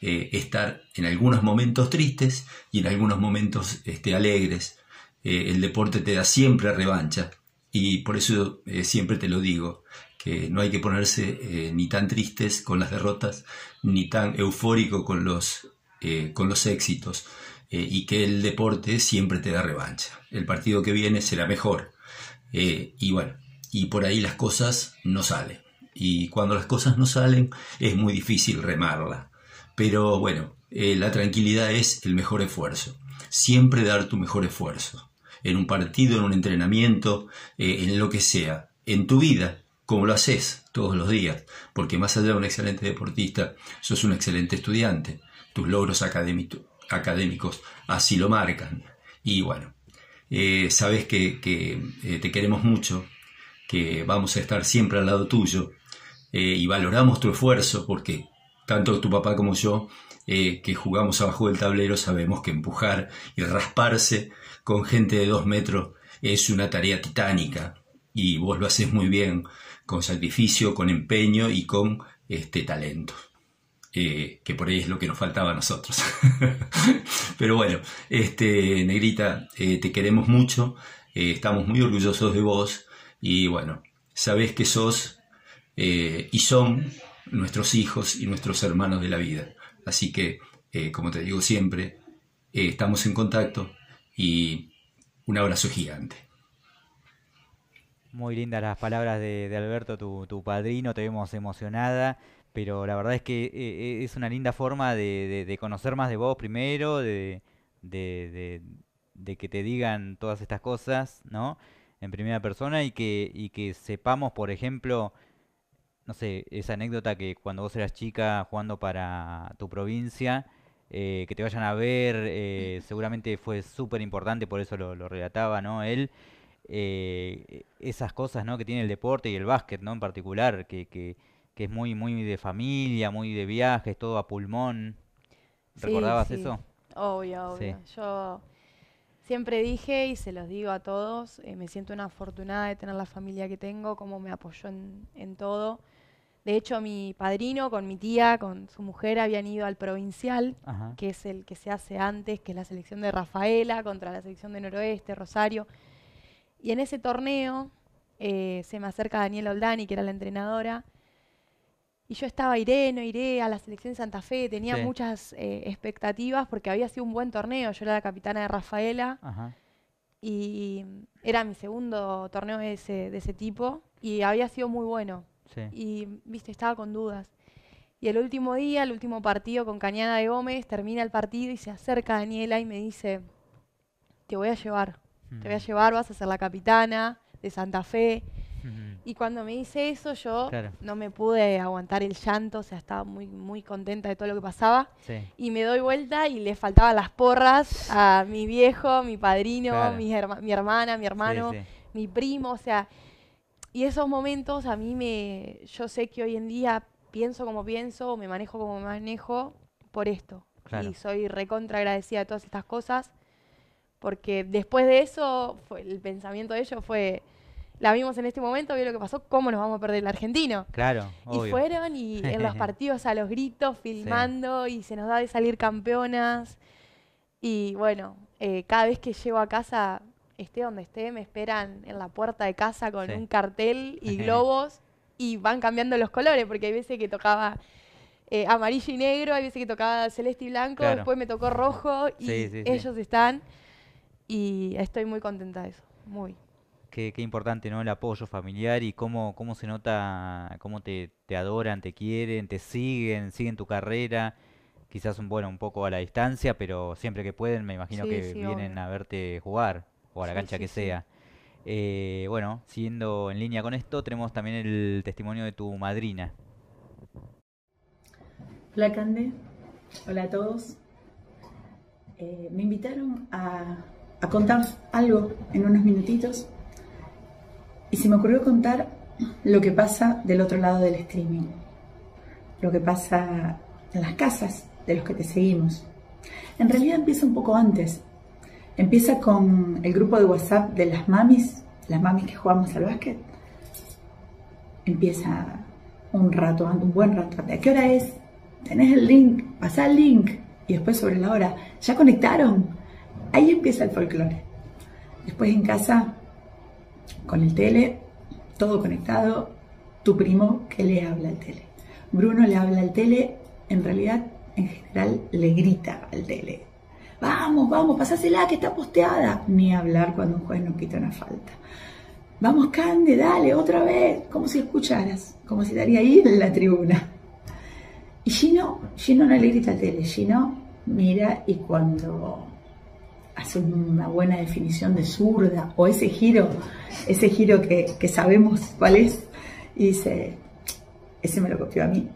Speaker 7: eh, estar en algunos momentos tristes y en algunos momentos este, alegres. el deporte te da siempre revancha y por eso siempre te lo digo, que no hay que ponerse ni tan tristes con las derrotas, ni tan eufórico con los eh, con los éxitos eh, y que el deporte siempre te da revancha. El partido que viene será mejor. Eh, y bueno, y por ahí las cosas no salen. Y cuando las cosas no salen es muy difícil remarla. Pero bueno, la tranquilidad es el mejor esfuerzo. Siempre dar tu mejor esfuerzo. En un partido, en un entrenamiento, en lo que sea. En tu vida, como lo haces todos los días, porque más allá de un excelente deportista, sos un excelente estudiante, tus logros académicos así lo marcan. Y bueno, eh, sabes que, eh, te queremos mucho, que vamos a estar siempre al lado tuyo eh, y valoramos tu esfuerzo porque tanto tu papá como yo, que jugamos abajo del tablero, sabemos que empujar y rasparse con gente de dos metros es una tarea titánica y vos lo haces muy bien, con sacrificio, con empeño y con este talento que, por ahí es lo que nos faltaba a nosotros. Pero bueno, este, Negrita, eh, te queremos mucho, eh, estamos muy orgullosos de vos y bueno, sabés que sos eh, y son nuestros hijos y nuestros hermanos de la vida. Así que, como te digo siempre, estamos en contacto y un abrazo gigante.
Speaker 1: Muy lindas las palabras de, Alberto, tu, tu padrino, te vemos emocionada pero la verdad es que eh, eh, es una linda forma de, conocer más de vos primero, de, que te digan todas estas cosas, ¿no? En primera persona y que, sepamos, por ejemplo, no sé, esa anécdota que cuando vos eras chica jugando para tu provincia, eh, que te vayan a ver, seguramente fue súper importante, por eso lo, relataba, ¿no? Él. esas cosas que tiene el deporte y el básquet ¿no? en particular, que, que es muy, muy de familia, muy de viajes, todo a pulmón. ¿Recordabas sí, eso? Obvio, obvio.
Speaker 2: Yo siempre dije y se los digo a todos, eh, me siento una afortunada de tener la familia que tengo, cómo me apoyó en, todo. De hecho, mi padrino con mi tía, con su mujer, habían ido al provincial, que es el que se hace antes, que es la selección de Rafaela contra la selección de Noroeste, Rosario. Y en ese torneo eh, se me acerca Daniela Oldani, que era la entrenadora, y yo estaba, iré, no iré a la selección de Santa Fe, tenía muchas eh, expectativas porque había sido un buen torneo, yo era la capitana de Rafaela y era mi segundo torneo de ese, tipo y había sido muy bueno. Y, viste, estaba con dudas. Y el último día, el último partido con Cañada de Gómez, termina el partido y se acerca Daniela y me dice, te voy a llevar, te voy a mm. llevar, vas a ser la capitana de Santa Fe. Y cuando me hice eso, yo no me pude aguantar el llanto, o sea, estaba muy, muy contenta de todo lo que pasaba. Y me doy vuelta y le faltaban las porras a mi viejo, mi padrino, mi, hermana, mi hermano, mi primo, o sea. Y esos momentos a mí me. Yo sé que hoy en día pienso como pienso, me manejo como me manejo por esto. Y soy recontra agradecida de todas estas cosas, porque después de eso, fue, el pensamiento de ellos fue la vimos en este momento, vio lo que pasó, ¿cómo nos vamos a perder el argentino?
Speaker 1: Claro. Y fueron y en los partidos
Speaker 2: a los gritos, filmando y se nos da de salir campeonas. Y bueno, eh, cada vez que llego a casa, esté donde esté, me esperan en la puerta de casa con un cartel y globos y van cambiando los colores, porque hay veces que tocaba eh, amarillo y negro, hay veces que tocaba celeste y blanco, después me tocó rojo y ellos están. Y estoy muy contenta de eso, muy.
Speaker 1: Qué, importante, ¿no? El apoyo familiar y cómo, cómo se nota, cómo te, adoran, te quieren, te siguen, siguen tu carrera. Quizás un, bueno, un poco a la distancia, pero siempre que pueden, me imagino que vienen a verte jugar o a la cancha que sea. Eh, bueno, siguiendo en línea con esto, tenemos también el testimonio de tu madrina.
Speaker 8: Hola, Cande. Hola a todos. Eh, me invitaron a, a contar algo en unos minutitos y se me ocurrió contar lo que pasa del otro lado del streaming, lo que pasa en las casas de los que te seguimos. En realidad empieza un poco antes. Empieza con el grupo de WhatsApp de las mamis, las mamis que jugamos al básquet. Empieza un rato, un buen rato. ¿A qué hora es? Tenés el link, pasá el link. Y después sobre la hora, ¿ya conectaron? Ahí empieza el folclore. Después en casa con el tele, todo conectado, tu primo que le habla al tele. Bruno le habla al tele, en realidad, en general, le grita al tele. Vamos, vamos, pasásela que está posteada. Ni hablar cuando un juez nos quita una falta. Vamos, Cande, dale, otra vez. Como si escucharas, como si estaría ahí en la tribuna. Y Gino, Gino no le grita al tele, Gino mira y cuando hace una buena definición de zurda o ese giro, ese giro que, sabemos cuál es, y dice, ese me lo copió a mí,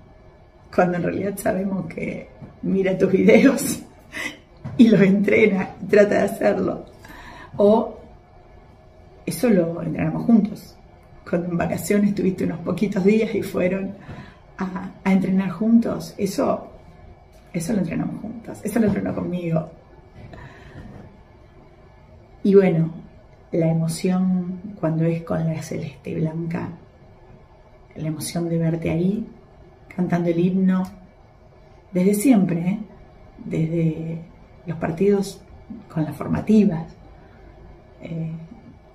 Speaker 8: cuando en realidad sabemos que mira tus videos y los entrena, trata de hacerlo. O eso lo entrenamos juntos. Cuando en vacaciones tuviste unos poquitos días y fueron a, entrenar juntos, eso, eso lo entrenamos juntos, eso lo entrenó conmigo, y bueno, la emoción cuando es con la celeste blanca, la emoción de verte ahí cantando el himno, desde siempre, ¿eh? desde los partidos con las formativas, eh,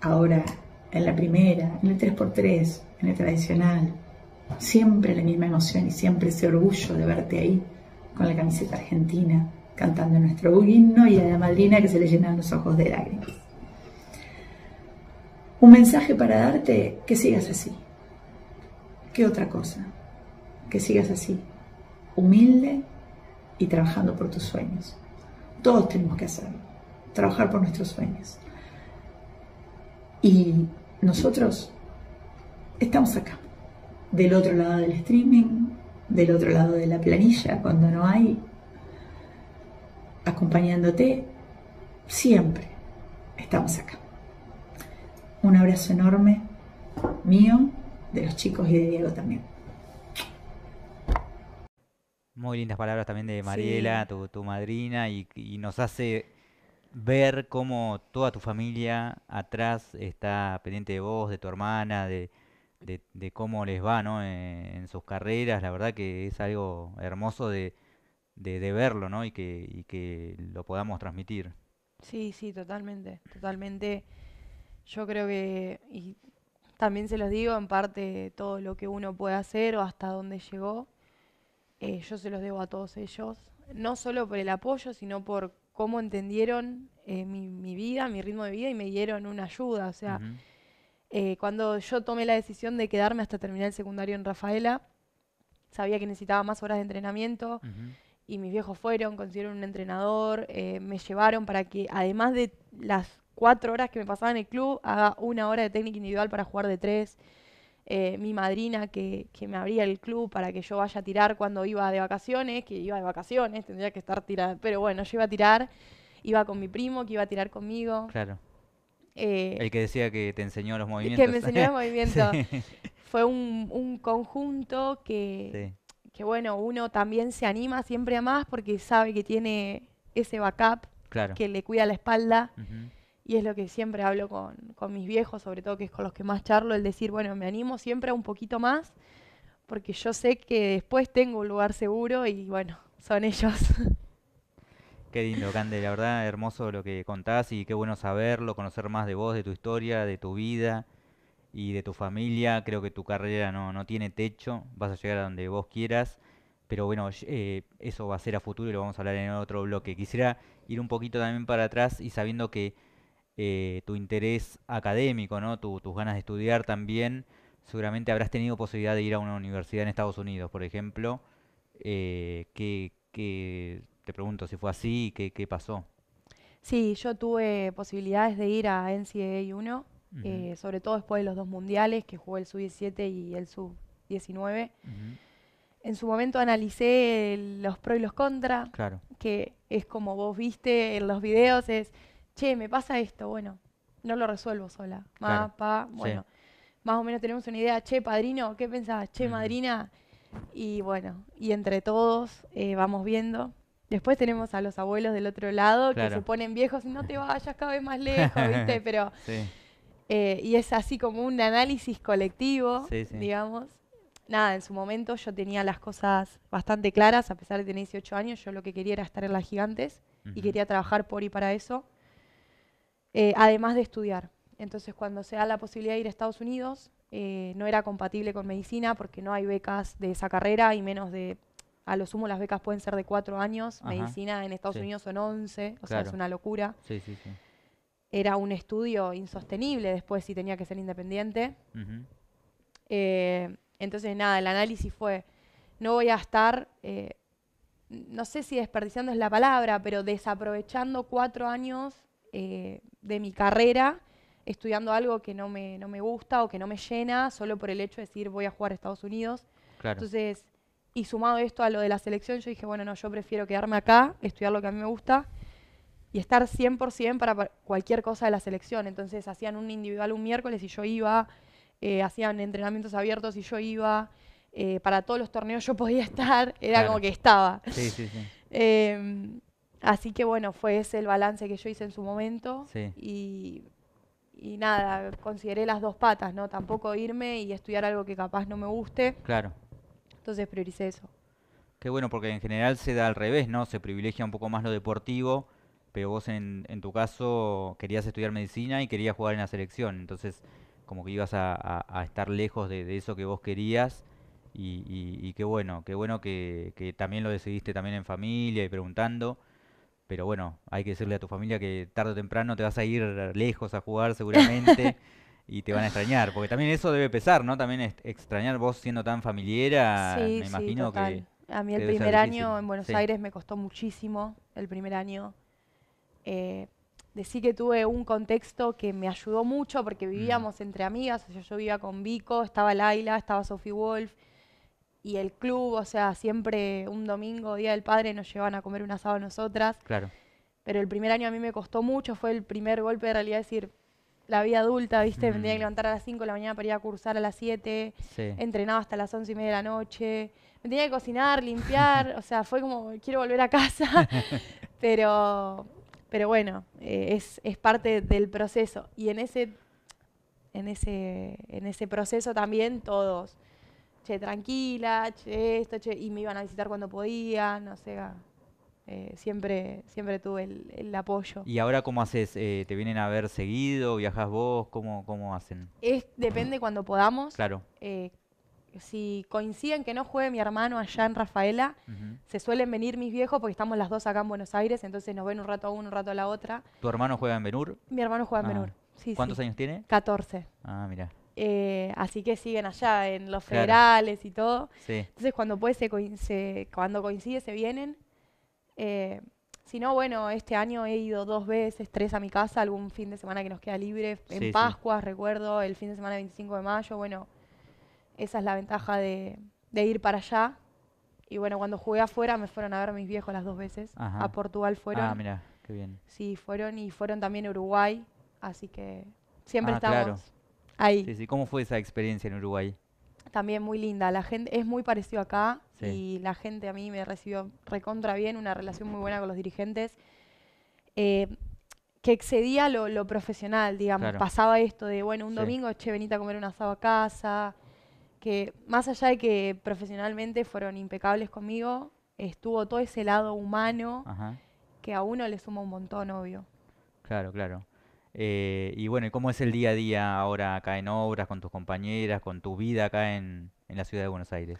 Speaker 8: ahora en la primera, en el 3x3, en el tradicional, siempre la misma emoción y siempre ese orgullo de verte ahí con la camiseta argentina, cantando nuestro himno y a la Maldina que se le llenan los ojos de lágrimas. Un mensaje para darte que sigas así. ¿Qué otra cosa? Que sigas así, humilde y trabajando por tus sueños. Todos tenemos que hacerlo, trabajar por nuestros sueños. Y nosotros estamos acá, del otro lado del streaming, del otro lado de la planilla, cuando no hay, acompañándote siempre. Estamos acá. Un abrazo enorme mío, de los chicos y de Diego también.
Speaker 1: Muy lindas palabras también de Mariela, tu, madrina, y, nos hace ver cómo toda tu familia atrás está pendiente de vos, de tu hermana, de, cómo les va eh, en, sus carreras. La verdad que es algo hermoso de, de, verlo, ¿no? Y que, y que lo podamos transmitir.
Speaker 2: Sí, sí, totalmente, totalmente. Yo creo que, y también se los digo, en parte todo lo que uno puede hacer o hasta dónde llegó, eh, yo se los debo a todos ellos, no solo por el apoyo, sino por cómo entendieron eh, mi, vida, mi ritmo de vida y me dieron una ayuda. O sea, eh, cuando yo tomé la decisión de quedarme hasta terminar el secundario en Rafaela, sabía que necesitaba más horas de entrenamiento y mis viejos fueron, consiguieron un entrenador, eh, me llevaron para que además de las cuatro horas que me pasaba en el club, haga una hora de técnica individual para jugar de tres. Eh, mi madrina que, me abría el club para que yo vaya a tirar cuando iba de vacaciones, que iba de vacaciones, tendría que estar tirada, pero bueno, yo iba a tirar, iba con mi primo que iba a tirar conmigo. Claro. Eh,
Speaker 1: el que decía que te enseñó los movimientos. Que me enseñó los movimientos.
Speaker 2: Fue un, un conjunto que, que bueno, uno también se anima siempre a más porque sabe que tiene ese backup que le cuida la espalda. Y es lo que siempre hablo con, con, mis viejos, sobre todo que es con los que más charlo, el decir, bueno, me animo siempre a un poquito más, porque yo sé que después tengo un lugar seguro y bueno, son ellos.
Speaker 1: Qué lindo, Cande, la verdad, hermoso lo que contás y qué bueno saberlo, conocer más de vos, de tu historia, de tu vida y de tu familia. Creo que tu carrera no, no tiene techo, vas a llegar a donde vos quieras. Pero bueno, eh, eso va a ser a futuro y lo vamos a hablar en otro bloque. Quisiera ir un poquito también para atrás y sabiendo que eh, tu interés académico, ¿no? tus ganas de estudiar también, seguramente habrás tenido posibilidad de ir a una universidad en Estados Unidos, por ejemplo. Eh, que, te pregunto si fue así, ¿qué, qué pasó?
Speaker 2: Sí, yo tuve posibilidades de ir a NCAA 1, eh, sobre todo después de los dos mundiales, que jugó el sub-17 y el sub-19. En su momento analicé los pros y los contras, claro. que es como vos viste en los videos, es, che, me pasa esto, bueno, no lo resuelvo sola, ma, bueno, más o menos tenemos una idea, che, padrino, ¿qué pensás? Che, madrina, y bueno, y entre todos eh, vamos viendo. Después tenemos a los abuelos del otro lado que se ponen viejos y no te vayas cada vez más lejos, ¿viste? Pero eh, y es así como un análisis colectivo, digamos. Nada, en su momento yo tenía las cosas bastante claras, a pesar de tener 18 años, yo lo que quería era estar en las gigantes y quería trabajar por y para eso, eh, además de estudiar. Entonces cuando se da la posibilidad de ir a Estados Unidos, eh, no era compatible con medicina porque no hay becas de esa carrera y menos de, a lo sumo las becas pueden ser de cuatro años, medicina en Estados Unidos son 11, o sea, es una locura. Sí, sí, sí era un estudio insostenible después si tenía que ser independiente. Eh, entonces, nada, el análisis fue, no voy a estar, eh, no sé si desperdiciando es la palabra, pero desaprovechando cuatro años eh, de mi carrera estudiando algo que no me, no me gusta o que no me llena solo por el hecho de decir voy a jugar a Estados Unidos. Entonces, y sumado esto a lo de la selección, yo dije, bueno, no, yo prefiero quedarme acá, estudiar lo que a mí me gusta y estar 100% para cualquier cosa de la selección. Entonces hacían un individual un miércoles y yo iba, eh, hacían entrenamientos abiertos y yo iba, eh, para todos los torneos yo podía estar, era como que estaba. Em, así que bueno, fue ese el balance que yo hice en su momento y, y, nada, consideré las dos patas, ¿no? Tampoco irme y estudiar algo que capaz no me guste. Claro. Entonces prioricé eso.
Speaker 1: Qué bueno, porque en general se da al revés, ¿no? Se privilegia un poco más lo deportivo pero vos en, tu caso querías estudiar medicina y querías jugar en la selección, entonces como que ibas a, estar lejos de, eso que vos querías y, qué bueno, qué bueno que, también lo decidiste también en familia y preguntando, pero bueno, hay que decirle a tu familia que tarde o temprano te vas a ir lejos a jugar seguramente. y te van a extrañar, porque también eso debe pesar, ¿no? También extrañar vos siendo tan familiera, sí, me imagino sí, que... A mí el primer año en Buenos
Speaker 2: Aires me costó muchísimo, el primer año. Eh, decí que tuve un contexto que me ayudó mucho porque mm. vivíamos entre amigas, yo vivía con Vico, estaba Laila, estaba Sophie Wolf y el club, o sea, siempre un domingo, Día del Padre, nos llevaban a comer un asado a nosotras. Claro. Pero el primer año a mí me costó mucho, fue el primer golpe de realidad, decir, la vida adulta, ¿viste? Me tenía que mm. levantar a las 5 de la mañana para ir a cursar a las 7, entrenaba hasta las 11 y media de la noche, me tenía que cocinar, limpiar, o sea, fue como, quiero volver a casa, pero pero bueno, eh, es, es, parte del proceso. Y en ese, en ese, en ese proceso también todos, che, tranquila, che, esto, che, y me iban a visitar cuando podía, no sé. Eh, siempre, siempre tuve el, apoyo. ¿Y
Speaker 1: ahora cómo haces? Eh, ¿Te vienen a ver seguido? ¿Viajas vos? ¿Cómo, cómo hacen?
Speaker 2: Es, depende cuando podamos. Claro si coinciden que no juegue mi hermano allá en Rafaela, se suelen venir mis viejos porque estamos las dos acá en Buenos Aires, entonces nos ven un rato a uno, un rato a la otra.
Speaker 1: ¿Tu hermano juega en Benur? Mi hermano juega en ah. Benur. ¿Cuántos años tiene? 14. Ah, mira.
Speaker 2: Eh, así que siguen allá en los federales y todo. Entonces cuando puede se, coincide, cuando coincide se vienen. Eh, si no, bueno, este año he ido dos veces, tres a mi casa, algún fin de semana que nos queda libre, en Pascuas, recuerdo, el fin de semana 25 de mayo, bueno, esa es la ventaja de, ir para allá. Y bueno, cuando jugué afuera me fueron a ver mis viejos las dos veces. A Portugal fueron. Ah, mira, qué bien. Sí, fueron y fueron también a Uruguay. Así que siempre ah, estamos ahí.
Speaker 1: ¿Cómo fue esa experiencia en Uruguay?
Speaker 2: También muy linda. La gente es muy parecido acá y la gente a mí me recibió recontra bien, una relación muy buena con los dirigentes. Eh, que excedía lo, profesional, digamos. Pasaba esto de, bueno, un domingo, che, a comer un asado a casa que más allá de que profesionalmente fueron impecables conmigo, estuvo todo ese lado humano que a uno le suma un montón, obvio.
Speaker 1: Claro, claro. Eh, y bueno, ¿y cómo es el día a día ahora acá en Obras, con tus compañeras, con tu vida acá en, la ciudad de Buenos Aires?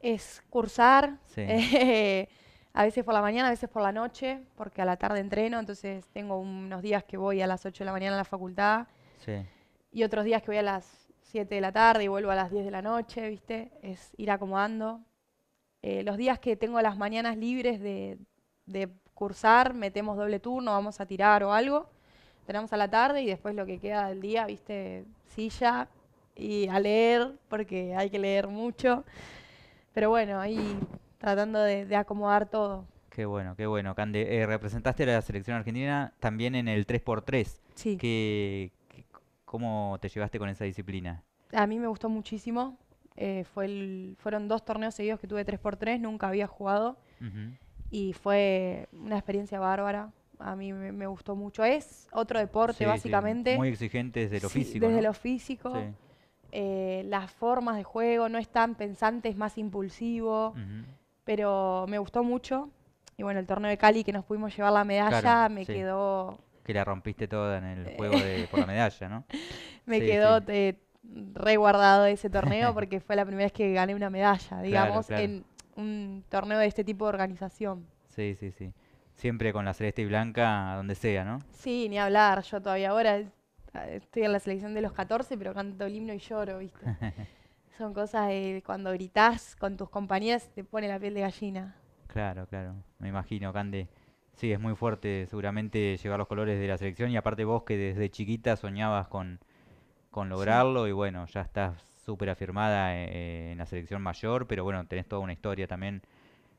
Speaker 2: Es cursar, eh, a veces por la mañana, a veces por la noche, porque a la tarde entreno, entonces tengo unos días que voy a las 8 de la mañana a la facultad y otros días que voy a las 7 de la tarde y vuelvo a las 10 de la noche, ¿viste? Es ir acomodando. Eh, los días que tengo las mañanas libres de, cursar, metemos doble turno, vamos a tirar o algo. Tenemos a la tarde y después lo que queda del día, ¿viste? Silla y a leer, porque hay que leer mucho. Pero bueno, ahí tratando de, acomodar todo.
Speaker 1: Qué bueno, qué bueno. Cande, eh, representaste a la selección argentina también en el 3x3. Sí. que ¿Cómo te llevaste con esa disciplina?
Speaker 2: A mí me gustó muchísimo. Eh, fueron dos torneos seguidos que tuve 3x3, nunca había jugado. Y fue una experiencia bárbara. A mí me, gustó mucho. Es otro deporte, básicamente. Muy exigente desde lo físico. Desde lo físico. Eh, las formas de juego, no es tan pensante, es más impulsivo. Pero me gustó mucho. Y bueno, el torneo de Cali que nos pudimos llevar la medalla me quedó
Speaker 1: que la rompiste toda en el eh, juego de, por la medalla, ¿no? Me quedó
Speaker 2: eh, re ese torneo porque fue la primera vez que gané una medalla,
Speaker 1: digamos, en
Speaker 2: un torneo de este tipo de organización.
Speaker 1: Sí, sí, sí. Siempre con la celeste y blanca, donde sea, ¿no?
Speaker 2: Sí, ni hablar. Yo todavía ahora eh, estoy en la selección de los 14, pero canto el himno y lloro, ¿viste? Son cosas de cuando gritás con tus compañías te pone la piel de gallina.
Speaker 1: Claro, claro. Me imagino, Cande. Sí, es muy fuerte seguramente llevar los colores de la selección y aparte vos que desde chiquita soñabas con, con lograrlo y bueno, ya estás súper afirmada eh, en la selección mayor, pero bueno, tenés toda una historia también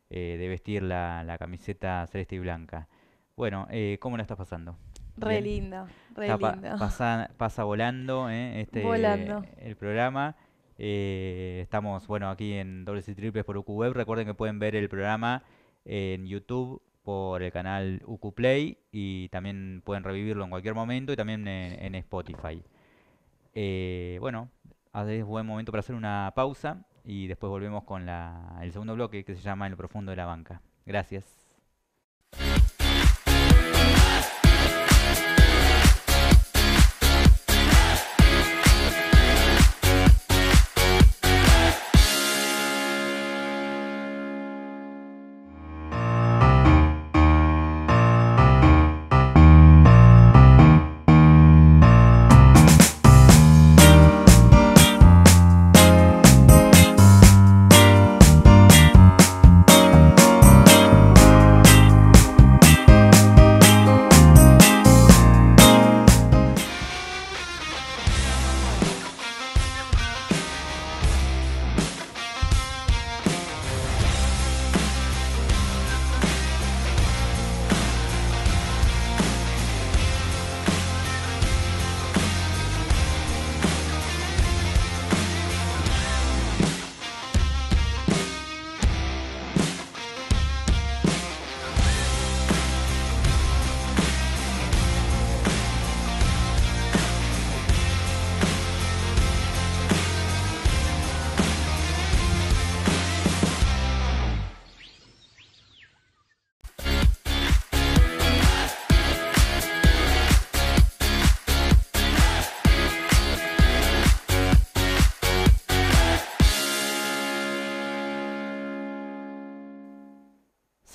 Speaker 1: eh, de vestir la, camiseta celeste y blanca. Bueno, eh, ¿cómo la estás pasando? Re lindo, re lindo. pasa, este, volando, el programa. estamos, bueno, aquí en dobles y triples por UQWeb. Recuerden que pueden ver el programa en YouTube por el canal Play y también pueden revivirlo en cualquier momento y también en, Spotify. Eh, bueno, es buen momento para hacer una pausa y después volvemos con el segundo bloque que se llama En lo profundo de la banca. Gracias.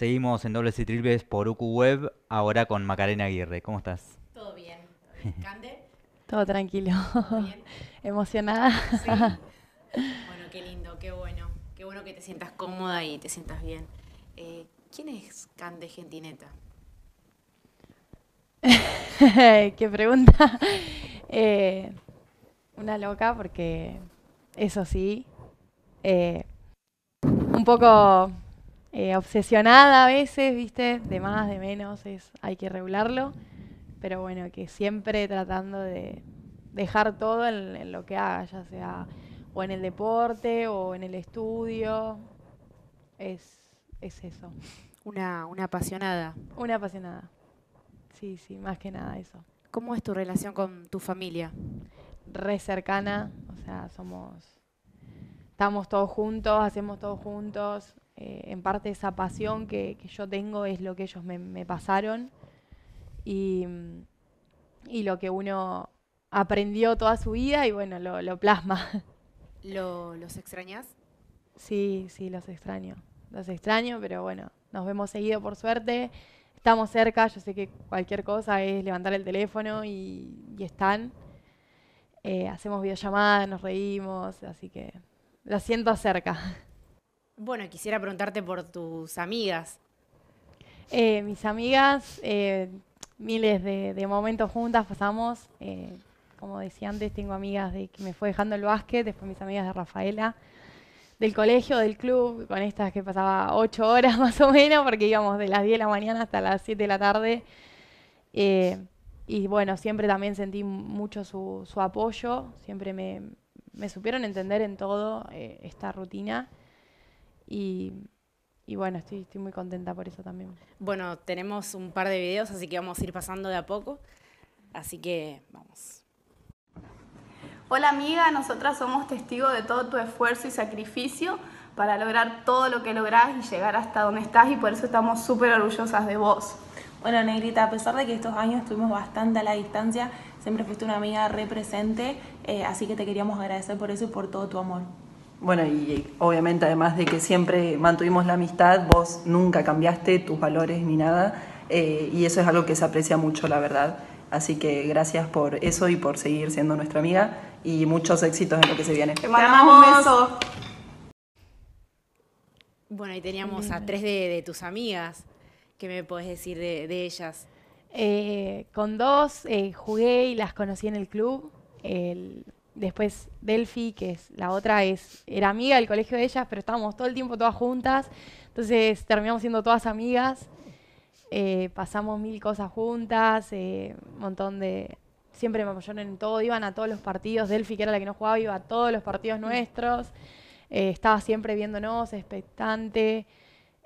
Speaker 1: Seguimos en dobles y triples por UQ Web, ahora con Macarena Aguirre. ¿Cómo estás? Todo bien.
Speaker 2: ¿Cande? Todo tranquilo. ¿Todo bien? ¿Emocionada? Sí. Bueno,
Speaker 9: qué lindo, qué bueno. Qué bueno que te sientas cómoda y te sientas bien. Eh, ¿Quién es Cande Gentineta?
Speaker 2: qué pregunta.
Speaker 9: Eh,
Speaker 2: una loca porque eso sí. Eh, un poco eh, obsesionada a veces, ¿viste? De más, de menos, es, hay que regularlo. Pero bueno, que siempre tratando de dejar todo en, lo que haga, ya sea o en el deporte o en el estudio. Es, es eso.
Speaker 9: Una, una apasionada.
Speaker 2: Una apasionada. Sí, sí,
Speaker 9: más que nada eso. ¿Cómo es tu relación con tu
Speaker 2: familia? Re cercana, o sea, somos, estamos todos juntos, hacemos todos juntos, eh, en parte esa pasión que, yo tengo es lo que ellos me, pasaron mm, y, lo que uno aprendió toda su vida y bueno, lo, plasma.
Speaker 9: ¿Los extrañas?
Speaker 2: Sí, sí, los extraño. Los extraño, pero bueno, nos vemos seguido por suerte. Estamos cerca, yo sé que cualquier cosa es levantar el teléfono y, están. Eh, hacemos videollamadas, nos reímos, así que lo siento cerca.
Speaker 9: Bueno, quisiera preguntarte por tus amigas.
Speaker 2: Eh, mis amigas, eh, miles de, momentos juntas pasamos. Eh, como decía antes, tengo amigas de que me fue dejando el básquet, después mis amigas de Rafaela, del colegio, del club, con estas que pasaba ocho horas más o menos, porque íbamos de las 10 de la mañana hasta las 7 de la tarde. y bueno, siempre también sentí mucho su, apoyo, siempre me, supieron entender en todo esta rutina. Y, bueno, estoy, muy contenta por eso también.
Speaker 9: Bueno, tenemos un par de videos, así que vamos a ir pasando de a poco. Así que vamos.
Speaker 3: Hola amiga, nosotras somos testigos de todo tu esfuerzo y sacrificio para lograr todo lo que lográs y llegar hasta donde estás y por eso estamos súper orgullosas de vos.
Speaker 10: Bueno, Negrita, a pesar de que estos años estuvimos bastante a la distancia, siempre fuiste una amiga represente, eh, así que te queríamos agradecer por eso y por todo tu amor.
Speaker 6: Bueno, y obviamente además de que siempre mantuvimos la amistad, vos nunca cambiaste tus valores ni nada, eh, y eso es algo que se aprecia mucho, la verdad. Así que gracias por eso y por seguir siendo nuestra amiga y muchos éxitos en lo que se viene. Te
Speaker 10: mandamos un beso.
Speaker 9: Bueno, ahí teníamos a tres de, tus amigas. ¿Qué me podés decir de, ellas?
Speaker 2: Eh, con dos eh, jugué y las conocí en el club. El, Después Delphi, que es la otra, es, era amiga del colegio de ellas, pero estábamos todo el tiempo todas juntas. Entonces terminamos siendo todas amigas. Eh, pasamos mil cosas juntas, eh, un montón de... Siempre me apoyaron en todo, iban a todos los partidos. Delphi, que era la que no jugaba, iba a todos los partidos nuestros. Eh, estaba siempre viéndonos, expectante.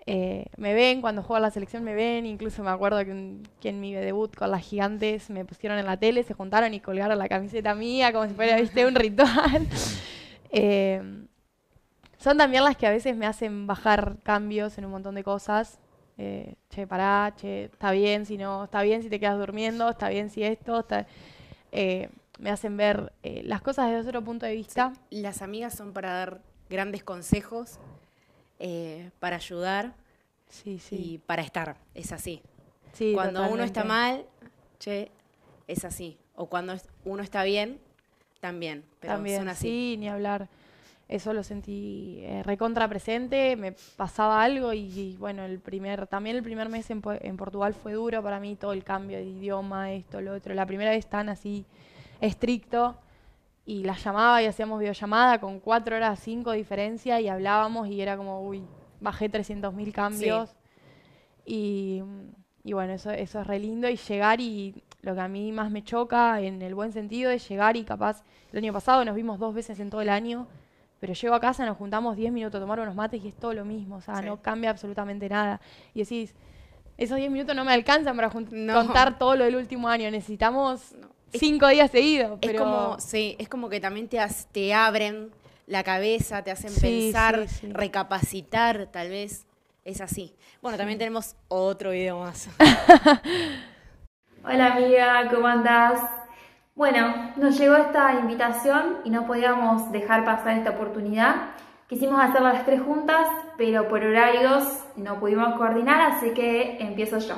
Speaker 2: Eh, me ven, cuando juego la selección me ven, incluso me acuerdo que, en mi debut con las gigantes me pusieron en la tele, se juntaron y colgaron la camiseta mía como si fuera ¿viste? un ritual. Em, son también las que a veces me hacen bajar cambios en un montón de cosas. Eh, che, pará, che, está bien si no, está bien si te quedas durmiendo, está bien si esto, está... Eh, me hacen ver las
Speaker 9: cosas desde otro punto de vista. las amigas son para dar grandes consejos eh, para ayudar y para estar. Es así. cuando uno está mal, che, es así. O cuando uno está bien, también. también, así.
Speaker 2: ni hablar. Eso lo sentí eh, recontra presente, me pasaba algo y, bueno, el primer, también el primer mes en, Portugal fue duro para mí, todo el cambio de idioma, esto, lo otro. La primera vez tan así estricto, y las llamaba y hacíamos videollamada con cuatro horas, cinco de diferencia y hablábamos y era como, uy, bajé 300.000 cambios. Mm, y, bueno, eso, eso es re lindo y llegar y lo que a mí más me choca en el buen sentido es llegar y capaz, el año pasado nos vimos dos veces en todo el año, pero llego a casa, nos juntamos 10 minutos a tomar unos mates y es todo lo mismo, o sea, no cambia absolutamente nada. Y decís, esos 10 minutos no me alcanzan para contar
Speaker 9: todo lo del último año, necesitamos cinco días seguidos. Pero... Es como, sí, es como que también te, te abren la cabeza, te hacen pensar, recapacitar, tal vez. Es así. Bueno, también tenemos otro video más. Hola amiga, ¿cómo andás?
Speaker 10: Bueno, nos llegó esta invitación y no podíamos dejar pasar esta oportunidad. Quisimos hacerla las tres juntas, pero por horarios no pudimos coordinar, así que empiezo yo.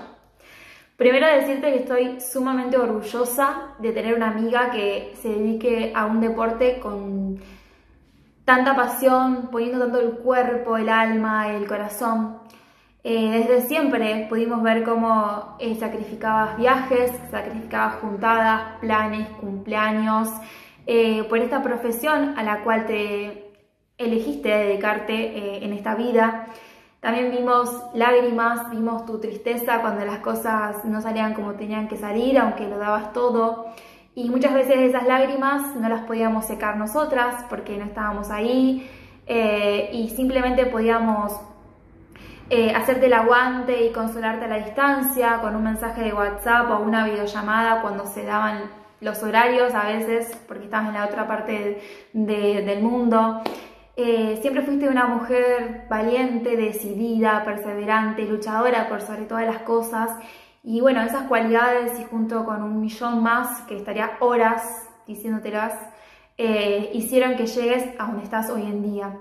Speaker 10: Primero decirte que estoy sumamente orgullosa de tener una amiga que se dedique a un deporte con tanta pasión, poniendo tanto el cuerpo, el alma, el corazón. Eh, desde siempre pudimos ver cómo eh, sacrificabas viajes, sacrificabas juntadas, planes, cumpleaños, eh, por esta profesión a la cual te elegiste dedicarte en esta vida. También vimos lágrimas, vimos tu tristeza cuando las cosas no salían como tenían que salir, aunque lo dabas todo. Y muchas veces esas lágrimas no las podíamos secar nosotras porque no estábamos ahí eh, y simplemente podíamos eh, hacerte el aguante y consolarte a la distancia con un mensaje de WhatsApp o una videollamada cuando se daban los horarios a veces porque estabas en la otra parte del mundo. Eh, siempre fuiste una mujer valiente, decidida, perseverante, luchadora por sobre todas las cosas. Y bueno, esas cualidades y junto con un millón más, que estaría horas diciéndotelas, eh, hicieron que llegues a donde estás hoy en día.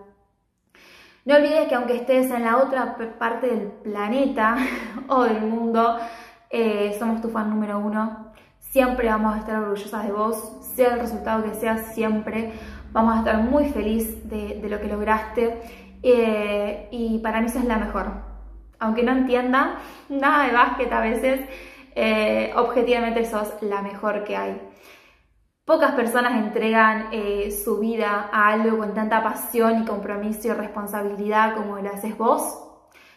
Speaker 10: No olvides que aunque estés en la otra parte del planeta o del mundo, eh, somos tu fan número uno. Siempre vamos a estar orgullosas de vos, sea el resultado que sea, siempre vamos a estar muy feliz de, lo que lograste eh, y para mí sos es la mejor. Aunque no entienda nada de básquet a veces, eh, objetivamente sos la mejor que hay. Pocas personas entregan eh, su vida a algo con tanta pasión y compromiso y responsabilidad como lo haces vos,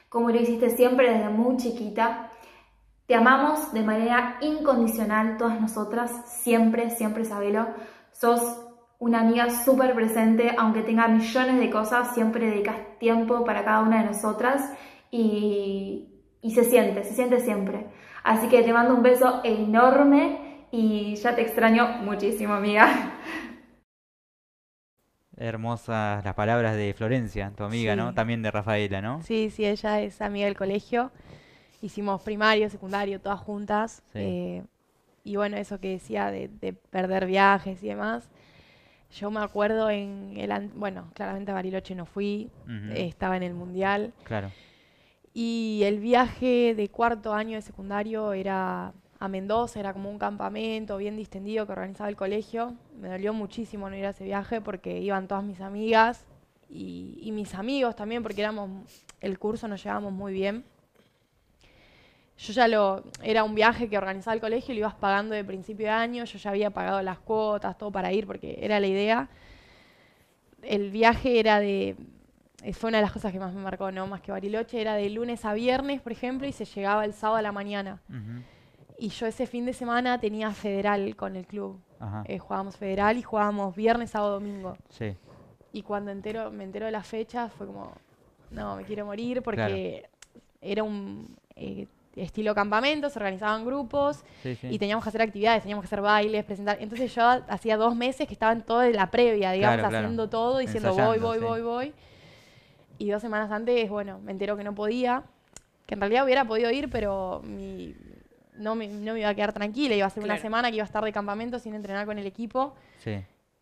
Speaker 10: como lo hiciste siempre desde muy chiquita. Te amamos de manera incondicional todas nosotras, siempre, siempre sabelo. Sos una amiga súper presente, aunque tenga millones de cosas, siempre dedicas tiempo para cada una de nosotras y, se siente, se siente siempre. Así que te mando un beso enorme y ya te extraño muchísimo, amiga.
Speaker 1: Hermosas las palabras de Florencia, tu amiga, ¿no? También de Rafaela, ¿no?
Speaker 2: Sí, sí, ella es amiga del colegio. Hicimos primario, secundario, todas juntas. Eh, y bueno, eso que decía de perder viajes y demás. Yo me acuerdo en el... Bueno, claramente a Bariloche no fui, eh, estaba en el Mundial. Claro. Y el viaje de cuarto año de secundario era a Mendoza, era como un campamento bien distendido que organizaba el colegio. Me dolió muchísimo no ir a ese viaje porque iban todas mis amigas y, mis amigos también, porque éramos, el curso nos llevábamos muy bien yo ya lo, era un viaje que organizaba el colegio, lo ibas pagando de principio de año, yo ya había pagado las cuotas, todo para ir, porque era la idea. El viaje era de, fue una de las cosas que más me marcó, ¿no? Más que Bariloche, era de lunes a viernes, por ejemplo, y se llegaba el sábado a la mañana. Y yo ese fin de semana tenía federal con el club. Eh, jugábamos federal y jugábamos viernes, sábado, domingo. Sí. Y cuando entero, me entero de las fechas fue como, no, me quiero morir porque era un... Eh, estilo campamento, se organizaban grupos y teníamos que hacer actividades, teníamos que hacer bailes, presentar. Entonces yo hacía dos meses que estaba en toda la previa, digamos, haciendo todo, diciendo voy, voy, voy, voy. Y dos semanas antes, bueno, me enteró que no podía, que en realidad hubiera podido ir, pero no, me, iba a quedar tranquila, iba a ser una semana que iba a estar de campamento sin entrenar con el equipo.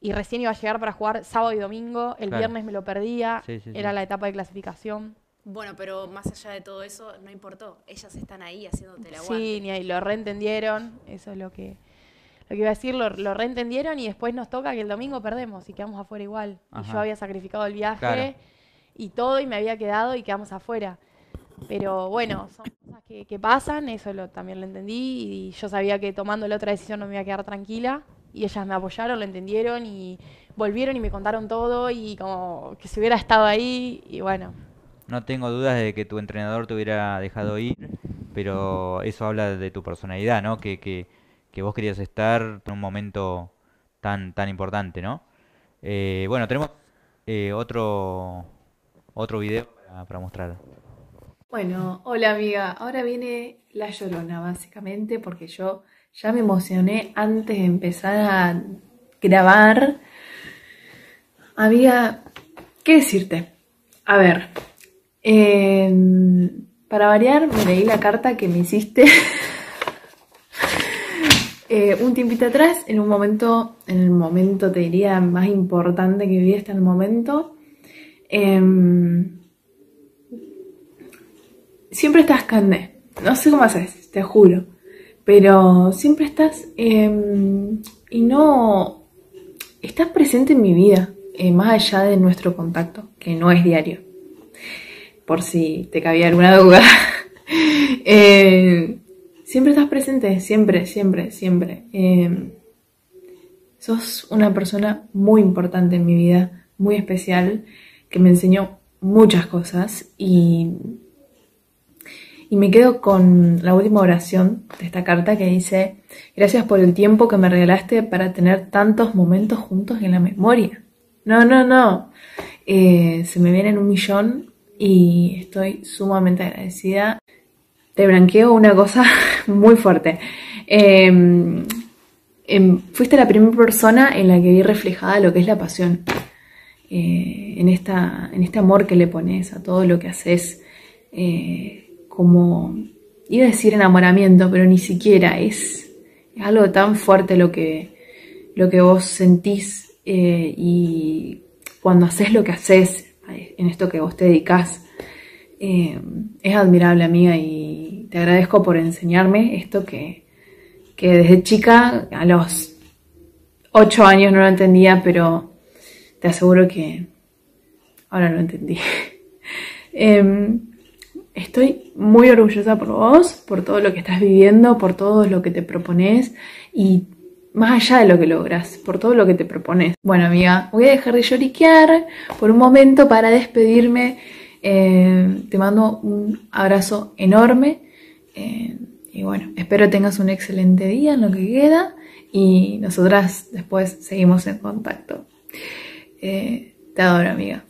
Speaker 2: y recién iba a llegar para jugar sábado y domingo. El viernes me lo perdía. Era la etapa de clasificación.
Speaker 9: Bueno, pero más allá de todo eso, no importó. Ellas están ahí haciéndote la Sí, y
Speaker 2: lo reentendieron. Eso es lo que, lo que iba a decir. Lo, reentendieron y después nos toca que el domingo perdemos y quedamos afuera igual. Y yo había sacrificado el viaje y todo y me había quedado y quedamos afuera. Pero bueno, son cosas que, pasan, eso lo, también lo entendí y yo sabía que tomando la otra decisión no me iba a quedar tranquila y ellas me apoyaron, lo entendieron y volvieron y me contaron todo y como que se hubiera estado ahí y bueno.
Speaker 1: No tengo dudas de que tu entrenador te hubiera dejado ir, pero eso habla de tu personalidad, ¿no? Que, que, vos querías estar en un momento tan, tan importante, ¿no? Eh, bueno, tenemos eh, otro, otro video para, para mostrar.
Speaker 11: Bueno, hola amiga, ahora viene la llorona, básicamente, porque yo ya me emocioné antes de empezar a grabar. Había... ¿Qué decirte? A ver, Em, para variar, me leí la carta que me hiciste eh, un tiempito atrás, en un momento, en el momento te diría más importante que viví hasta el momento. Em, siempre estás candé, no sé cómo haces, te juro, pero siempre estás em, y no estás presente en mi vida, eh, más allá de nuestro contacto, que no es diario por si te cabía alguna duda. Eh, siempre estás presente, siempre, siempre, siempre. Eh, sos una persona muy importante en mi vida, muy especial, que me enseñó muchas cosas y, y me quedo con la última oración de esta carta que dice, gracias por el tiempo que me regalaste para tener tantos momentos juntos en la memoria. No, no, no. Eh, se me vienen un millón y estoy sumamente agradecida. Te blanqueo una cosa muy fuerte. Em, em, fuiste la primera persona en la que vi reflejada lo que es la pasión. Eh, en, esta, en este amor que le pones a todo lo que haces, eh, como iba a decir enamoramiento, pero ni siquiera es, es algo tan fuerte lo que, lo que vos sentís eh, y cuando haces lo que haces en esto que vos te dedicas. Eh, es admirable, amiga, y te agradezco por enseñarme esto que, desde chica, a los ocho años no lo entendía, pero te aseguro que ahora lo entendí. Em, estoy muy orgullosa por vos, por todo lo que estás viviendo, por todo lo que te propones y más allá de lo que logras, por todo lo que te propones. Bueno, amiga, voy a dejar de lloriquear por un momento para despedirme. Eh, te mando un abrazo enorme. Eh, y bueno, espero tengas un excelente día en lo que queda. Y nosotras después seguimos en contacto. Eh, te adoro, amiga.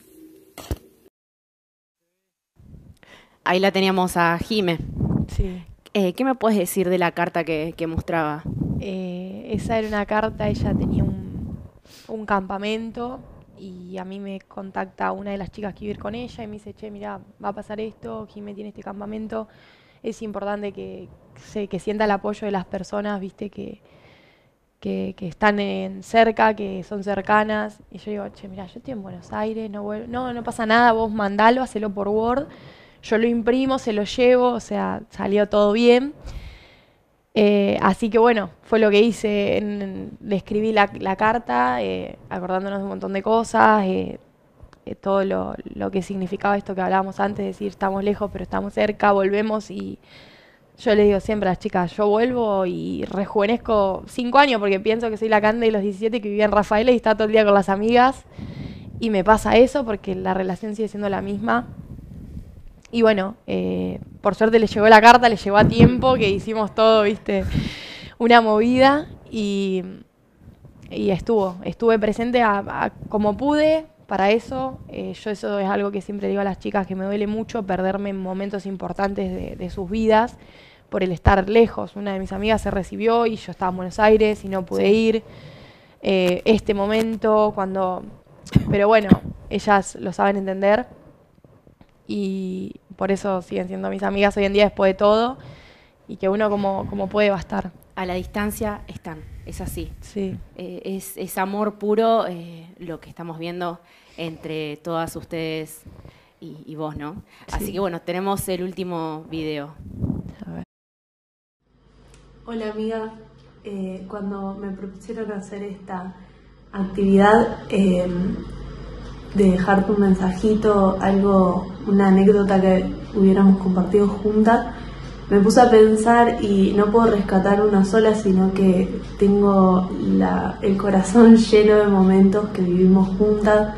Speaker 9: Ahí la teníamos a Jime. Sí. ¿Qué me puedes decir de la carta que, mostraba? esa era una carta, ella tenía
Speaker 2: un, campamento y a mí me contacta una de las chicas que iba a ir con ella y me dice, che, mira, va a pasar esto, Jimé tiene este campamento, es importante que, se, que sienta el apoyo de las personas, viste, que, que, están en cerca, que son cercanas. Y yo digo, che, mira, yo estoy en Buenos Aires, no, no, no pasa nada, vos mandalo, hacelo por Word, yo lo imprimo, se lo llevo, o sea, salió todo bien. Eh, así que bueno, fue lo que hice. En, escribí la, carta, eh, acordándonos de un montón de cosas, eh, todo lo, que significaba esto que hablábamos antes, de decir estamos lejos pero estamos cerca, volvemos y yo les digo siempre a las chicas, yo vuelvo y rejuvenezco cinco años porque pienso que soy la Cande de los 17 que vivía en Rafaela y está todo el día con las amigas y me pasa eso porque la relación sigue siendo la misma y bueno, eh, por suerte le llegó la carta, le llevó a tiempo, que hicimos todo, viste, una movida y, y estuvo. Estuve presente como pude para eso. Eh, yo eso es algo que siempre digo a las chicas, que me duele mucho perderme en momentos importantes de, sus vidas por el estar lejos. Una de mis amigas se recibió y yo estaba en Buenos Aires y no pude ir. Eh, este momento, cuando... Pero bueno, ellas lo saben entender. Y, por eso siguen siendo mis amigas hoy en día después de todo y que uno como, como puede bastar.
Speaker 9: A la distancia están, es así. Sí. Eh, es, amor puro eh, lo que estamos viendo entre todas ustedes y, vos, ¿no? Así que bueno, tenemos el último video.
Speaker 4: Hola amiga, eh, cuando me propusieron hacer esta actividad, de dejarte un mensajito, algo, una anécdota que hubiéramos compartido juntas, me puse a pensar y no puedo rescatar una sola, sino que tengo el corazón lleno de momentos que vivimos juntas,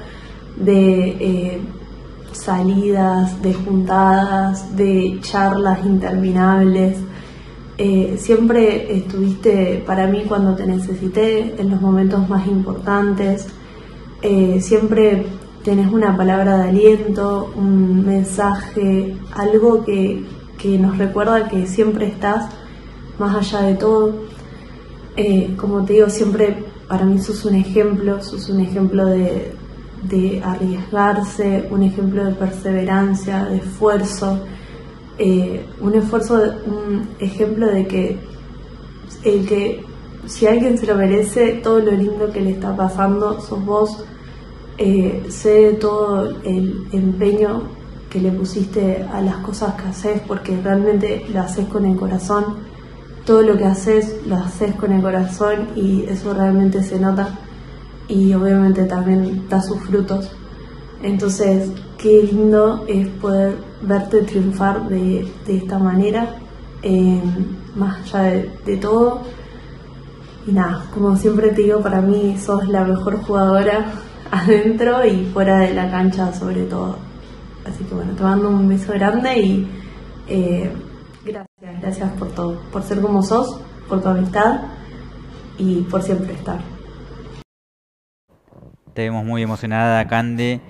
Speaker 4: de eh, salidas, de juntadas, de charlas interminables. Eh, siempre estuviste para mí cuando te necesité, en los momentos más importantes. Eh, siempre tenés una palabra de aliento, un mensaje, algo que, nos recuerda que siempre estás más allá de todo. Eh, como te digo, siempre para mí sos un ejemplo, sos un ejemplo de, arriesgarse, un ejemplo de perseverancia, de esfuerzo, eh, un esfuerzo, un ejemplo de que el que si alguien se lo merece, todo lo lindo que le está pasando, sos vos eh, sé todo el empeño que le pusiste a las cosas que haces porque realmente lo haces con el corazón. Todo lo que haces lo haces con el corazón y eso realmente se nota y obviamente también da sus frutos. Entonces, qué lindo es poder verte triunfar de, esta manera, eh, más allá de todo. Y nada, como siempre te digo, para mí sos la mejor jugadora adentro y fuera de la cancha sobre todo. Así que bueno, te mando un beso grande y eh, gracias, gracias por todo, por ser como sos, por tu amistad y por siempre estar.
Speaker 1: Te vemos muy emocionada, Cande.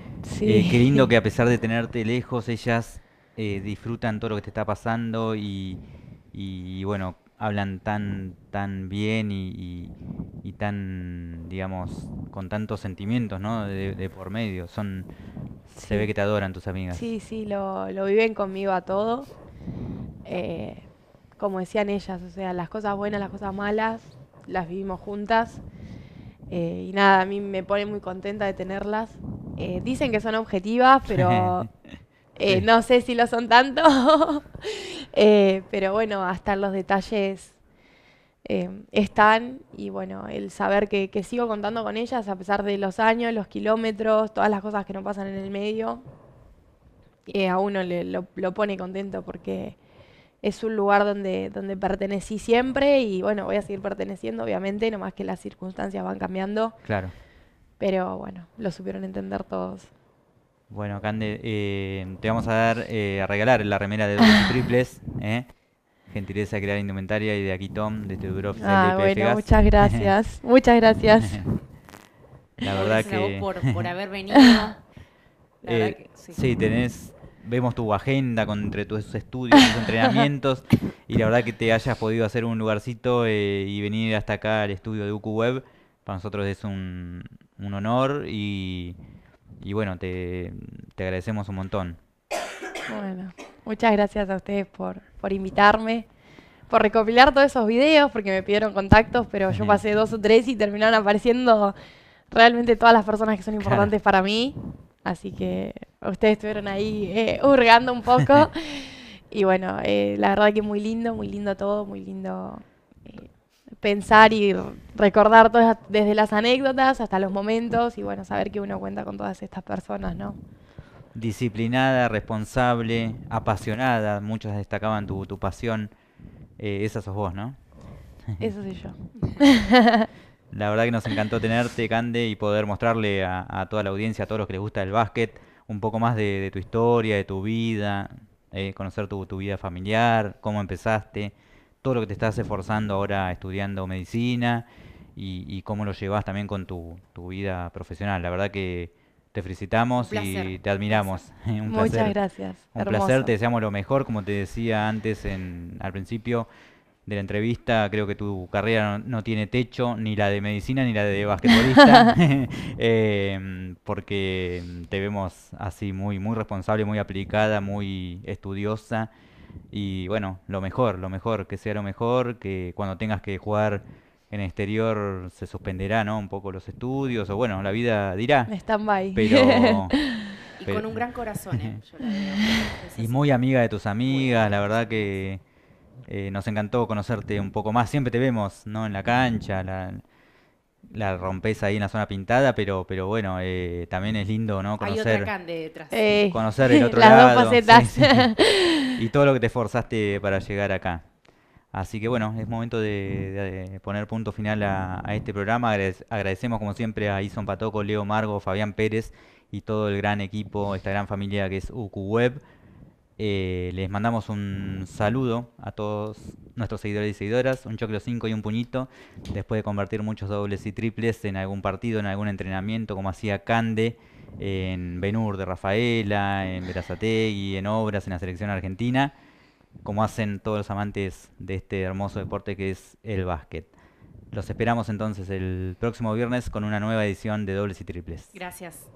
Speaker 1: Eh, qué lindo que a pesar de tenerte lejos, ellas eh, disfrutan todo lo que te está pasando y bueno, hablan tan, tan bien y, y, tan, digamos, con tantos sentimientos, ¿no? De, por medio. Son, se ve que te adoran tus amigas. Sí,
Speaker 3: sí,
Speaker 2: lo, viven conmigo a todos. Eh, como decían ellas, o sea, las cosas buenas, las cosas malas, las vivimos juntas. Eh, y nada, a mí me pone muy contenta de tenerlas. Eh, dicen que son objetivas, pero Eh, no sé si lo son tanto, eh, pero bueno, hasta los detalles eh, están y bueno, el saber que, sigo contando con ellas a pesar de los años, los kilómetros, todas las cosas que no pasan en el medio, a uno le, lo, pone contento porque es un lugar donde, donde pertenecí siempre y bueno, voy a seguir perteneciendo, obviamente, más que las circunstancias van cambiando. Claro. Pero bueno, lo supieron entender todos.
Speaker 1: Bueno, Cande, eh, te vamos a dar eh, a regalar la remera de dos triples. ¿eh? Gentileza crear indumentaria y de aquí Tom, de este duro oficial ah, bueno, muchas gracias. muchas gracias. La verdad que... Por, por haber venido. La verdad eh, que, sí. tenés, vemos tu agenda con entre tus estudios, tus entrenamientos, y la verdad que te hayas podido hacer un lugarcito eh, y venir hasta acá al estudio de UQ Web, para nosotros es un, un honor y y bueno, te, agradecemos un montón.
Speaker 2: Bueno, muchas gracias a ustedes por, por invitarme, por recopilar todos esos videos, porque me pidieron contactos, pero yo pasé dos o tres y terminaron apareciendo realmente todas las personas que son importantes para mí. Así que ustedes estuvieron ahí eh, hurgando un poco. y bueno, eh, la verdad que muy lindo, muy lindo todo, muy lindo pensar y recordar todas, desde las anécdotas hasta los momentos y bueno, saber que uno cuenta con todas estas personas, ¿no?
Speaker 1: Disciplinada, responsable, apasionada, Muchas destacaban tu, pasión, eh, esa sos vos, ¿no?
Speaker 2: Eso soy yo.
Speaker 1: La verdad que nos encantó tenerte, Cande, y poder mostrarle a, toda la audiencia, a todos los que les gusta el básquet, un poco más de, tu historia, de tu vida, eh, conocer tu vida familiar, cómo empezaste, todo lo que te estás esforzando ahora estudiando medicina y, cómo lo llevas también con tu, vida profesional. La verdad que te felicitamos y te admiramos. Muchas gracias. Un placer, te deseamos lo mejor, como te decía antes al principio de la entrevista, creo que tu carrera no, tiene techo, ni la de medicina ni la de basquetbolista, em, porque te vemos así muy, muy responsable, muy aplicada, muy estudiosa y bueno, lo mejor, lo mejor, que sea lo mejor, que cuando tengas que jugar en exterior se suspenderá, ¿no? Un poco los estudios, o bueno, la vida dirá. Stand-by. Pero. y con un gran corazón, ¿eh? y muy amiga de tus amigas, la verdad que eh, nos encantó conocerte un poco más. Siempre te vemos, ¿no? En la cancha, la la rompes ahí en la zona pintada, pero, pero bueno, eh, también es lindo, ¿no? Conocer, eh, conocer el otro lado. y todo lo que te esforzaste para llegar acá. Así que bueno, es momento de, poner punto final a, este programa. agradecemos como siempre a Ison Patoco, Leo Margo, Fabián Pérez y todo el gran equipo, esta gran familia que es UQ Web. Eh, les mandamos un saludo a todos nuestros seguidores y seguidoras, un choclo 5 y un puñito, después de convertir muchos dobles y triples en algún partido, en algún entrenamiento, como hacía Cande en Benur de Rafaela, en Verazategui, en Obras, en la selección argentina, como hacen todos los amantes de este hermoso deporte que es el básquet. Los esperamos entonces el próximo viernes con una nueva edición de dobles y triples.
Speaker 9: Gracias.